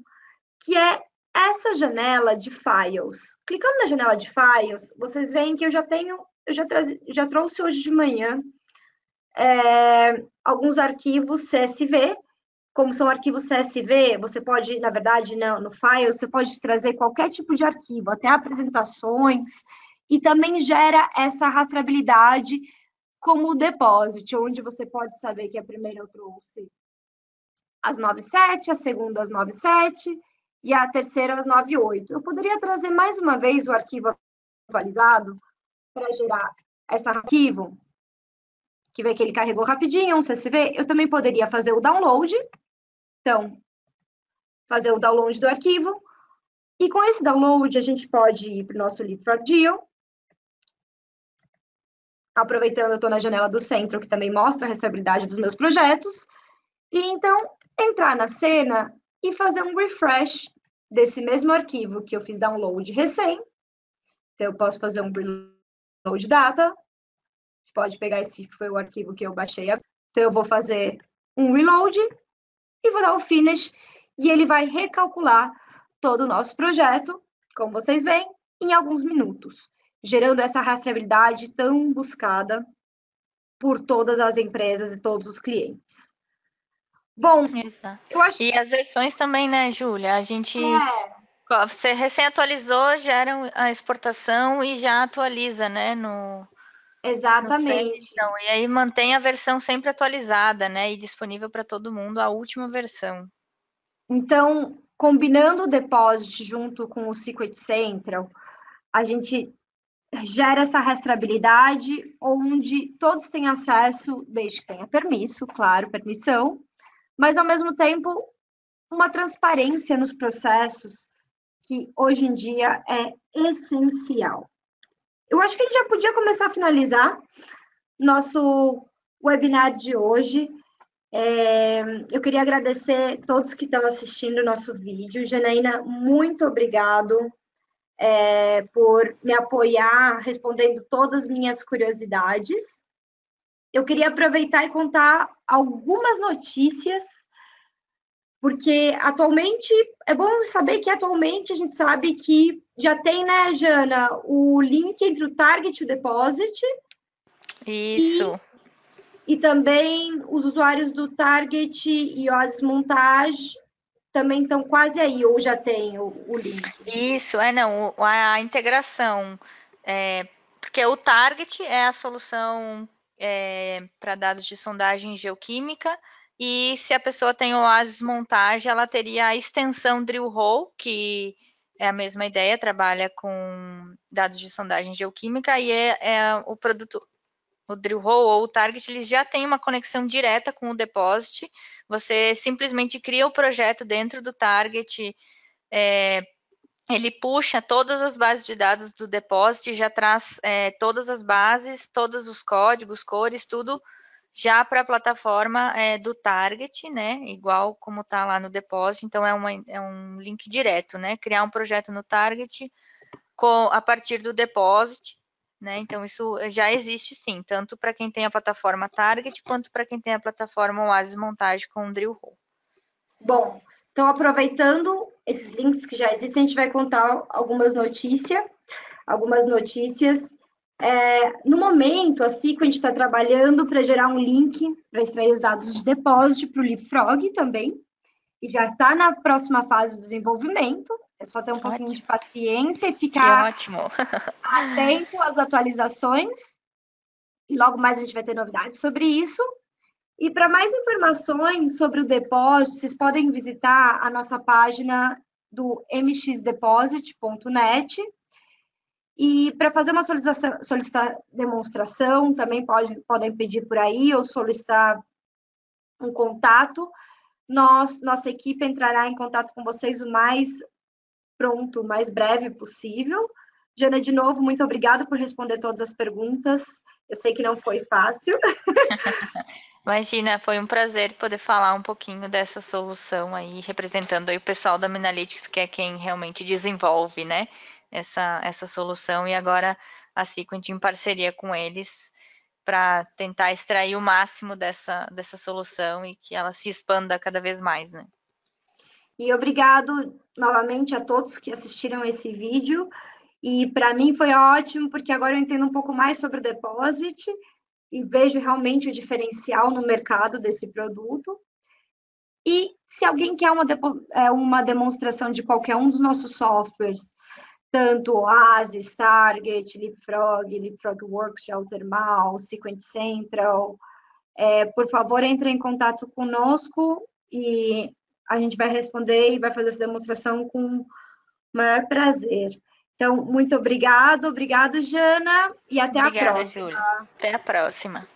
que é essa janela de files. Clicando na janela de files, vocês veem que eu já tenho, eu já, já trouxe hoje de manhã é, alguns arquivos CSV. Como são arquivos CSV, você pode, na verdade, no, no file, você pode trazer qualquer tipo de arquivo, até apresentações, e também gera essa rastreabilidade como deposit, depósito, onde você pode saber que a primeira eu trouxe às 9 h a segunda às 9 h e a terceira às 9 h Eu poderia trazer mais uma vez o arquivo atualizado para gerar esse arquivo, que vê que ele carregou rapidinho, um CSV, eu também poderia fazer o download. Então, fazer o download do arquivo. E com esse download, a gente pode ir para o nosso Leapfrog Aproveitando, eu estou na janela do centro, que também mostra a restabilidade dos meus projetos. E então, entrar na cena e fazer um refresh desse mesmo arquivo que eu fiz download recém. Então, eu posso fazer um reload data, pode pegar esse que foi o arquivo que eu baixei. Então, eu vou fazer um reload e vou dar o finish e ele vai recalcular todo o nosso projeto, como vocês veem, em alguns minutos, gerando essa rastreabilidade tão buscada por todas as empresas e todos os clientes. Bom, Exato. eu acho. E as versões também, né, Júlia? A gente. É. Você recém atualizou, gera a exportação e já atualiza, né, no, Exatamente. Então, e aí mantém a versão sempre atualizada, né? E disponível para todo mundo a última versão. Então, combinando o depósito junto com o Secret Central, a gente gera essa rastreabilidade onde todos têm acesso, desde que tenha permisso, claro, permissão, mas ao mesmo tempo uma transparência nos processos que hoje em dia é essencial. Eu acho que a gente já podia começar a finalizar nosso webinar de hoje. É, eu queria agradecer todos que estão assistindo o nosso vídeo. Janaína, muito obrigado é, por me apoiar respondendo todas as minhas curiosidades. Eu queria aproveitar e contar algumas notícias, porque atualmente, é bom saber que atualmente a gente sabe que já tem, né, Jana, o link entre o target e o deposit. Isso. E, e também os usuários do target e as Montage também estão quase aí, ou já tem o, o link. Isso, é não, a integração. É, porque o target é a solução é, para dados de sondagem geoquímica, e se a pessoa tem o Oasis Montage, ela teria a extensão Drill Hole, que é a mesma ideia, trabalha com dados de sondagem geoquímica e é, é o produto, o drill hole ou o target, eles já têm uma conexão direta com o depósito. Você simplesmente cria o projeto dentro do target, é, ele puxa todas as bases de dados do depósito, já traz é, todas as bases, todos os códigos, cores, tudo já para a plataforma é, do Target, né? Igual como está lá no depósito, então é, uma, é um link direto, né? Criar um projeto no Target com, a partir do depósito, né? Então isso já existe sim, tanto para quem tem a plataforma Target quanto para quem tem a plataforma Oasis Montagem com Drill Hole. Bom, então aproveitando esses links que já existem, a gente vai contar algumas notícias, algumas notícias é, no momento, a a gente está trabalhando para gerar um link para extrair os dados de depósito para o Leapfrog também, e já está na próxima fase do desenvolvimento. É só ter um ótimo. pouquinho de paciência e ficar que ótimo. atento às atualizações. E logo mais a gente vai ter novidades sobre isso. E para mais informações sobre o depósito, vocês podem visitar a nossa página do mxdeposit.net e para fazer uma solicitação, solicitar demonstração, também pode, podem pedir por aí ou solicitar um contato. Nós, nossa equipe entrará em contato com vocês o mais pronto, o mais breve possível. Jana, de novo, muito obrigada por responder todas as perguntas. Eu sei que não foi fácil. Imagina, foi um prazer poder falar um pouquinho dessa solução aí, representando aí o pessoal da Minalytics, que é quem realmente desenvolve, né? essa, essa solução e agora a Sequent em parceria com eles para tentar extrair o máximo dessa, dessa solução e que ela se expanda cada vez mais, né? E obrigado novamente a todos que assistiram esse vídeo. E para mim foi ótimo, porque agora eu entendo um pouco mais sobre o deposit e vejo realmente o diferencial no mercado desse produto. E se alguém quer uma, é, uma demonstração de qualquer um dos nossos softwares, tanto Oasis, Target, Leapfrog, Leapfrog LeapfrogWorks, Geothermal, Sequent Central. É, por favor, entre em contato conosco e a gente vai responder e vai fazer essa demonstração com maior prazer. Então, muito obrigado, obrigado, Jana, e até Obrigada, a próxima. Até a próxima.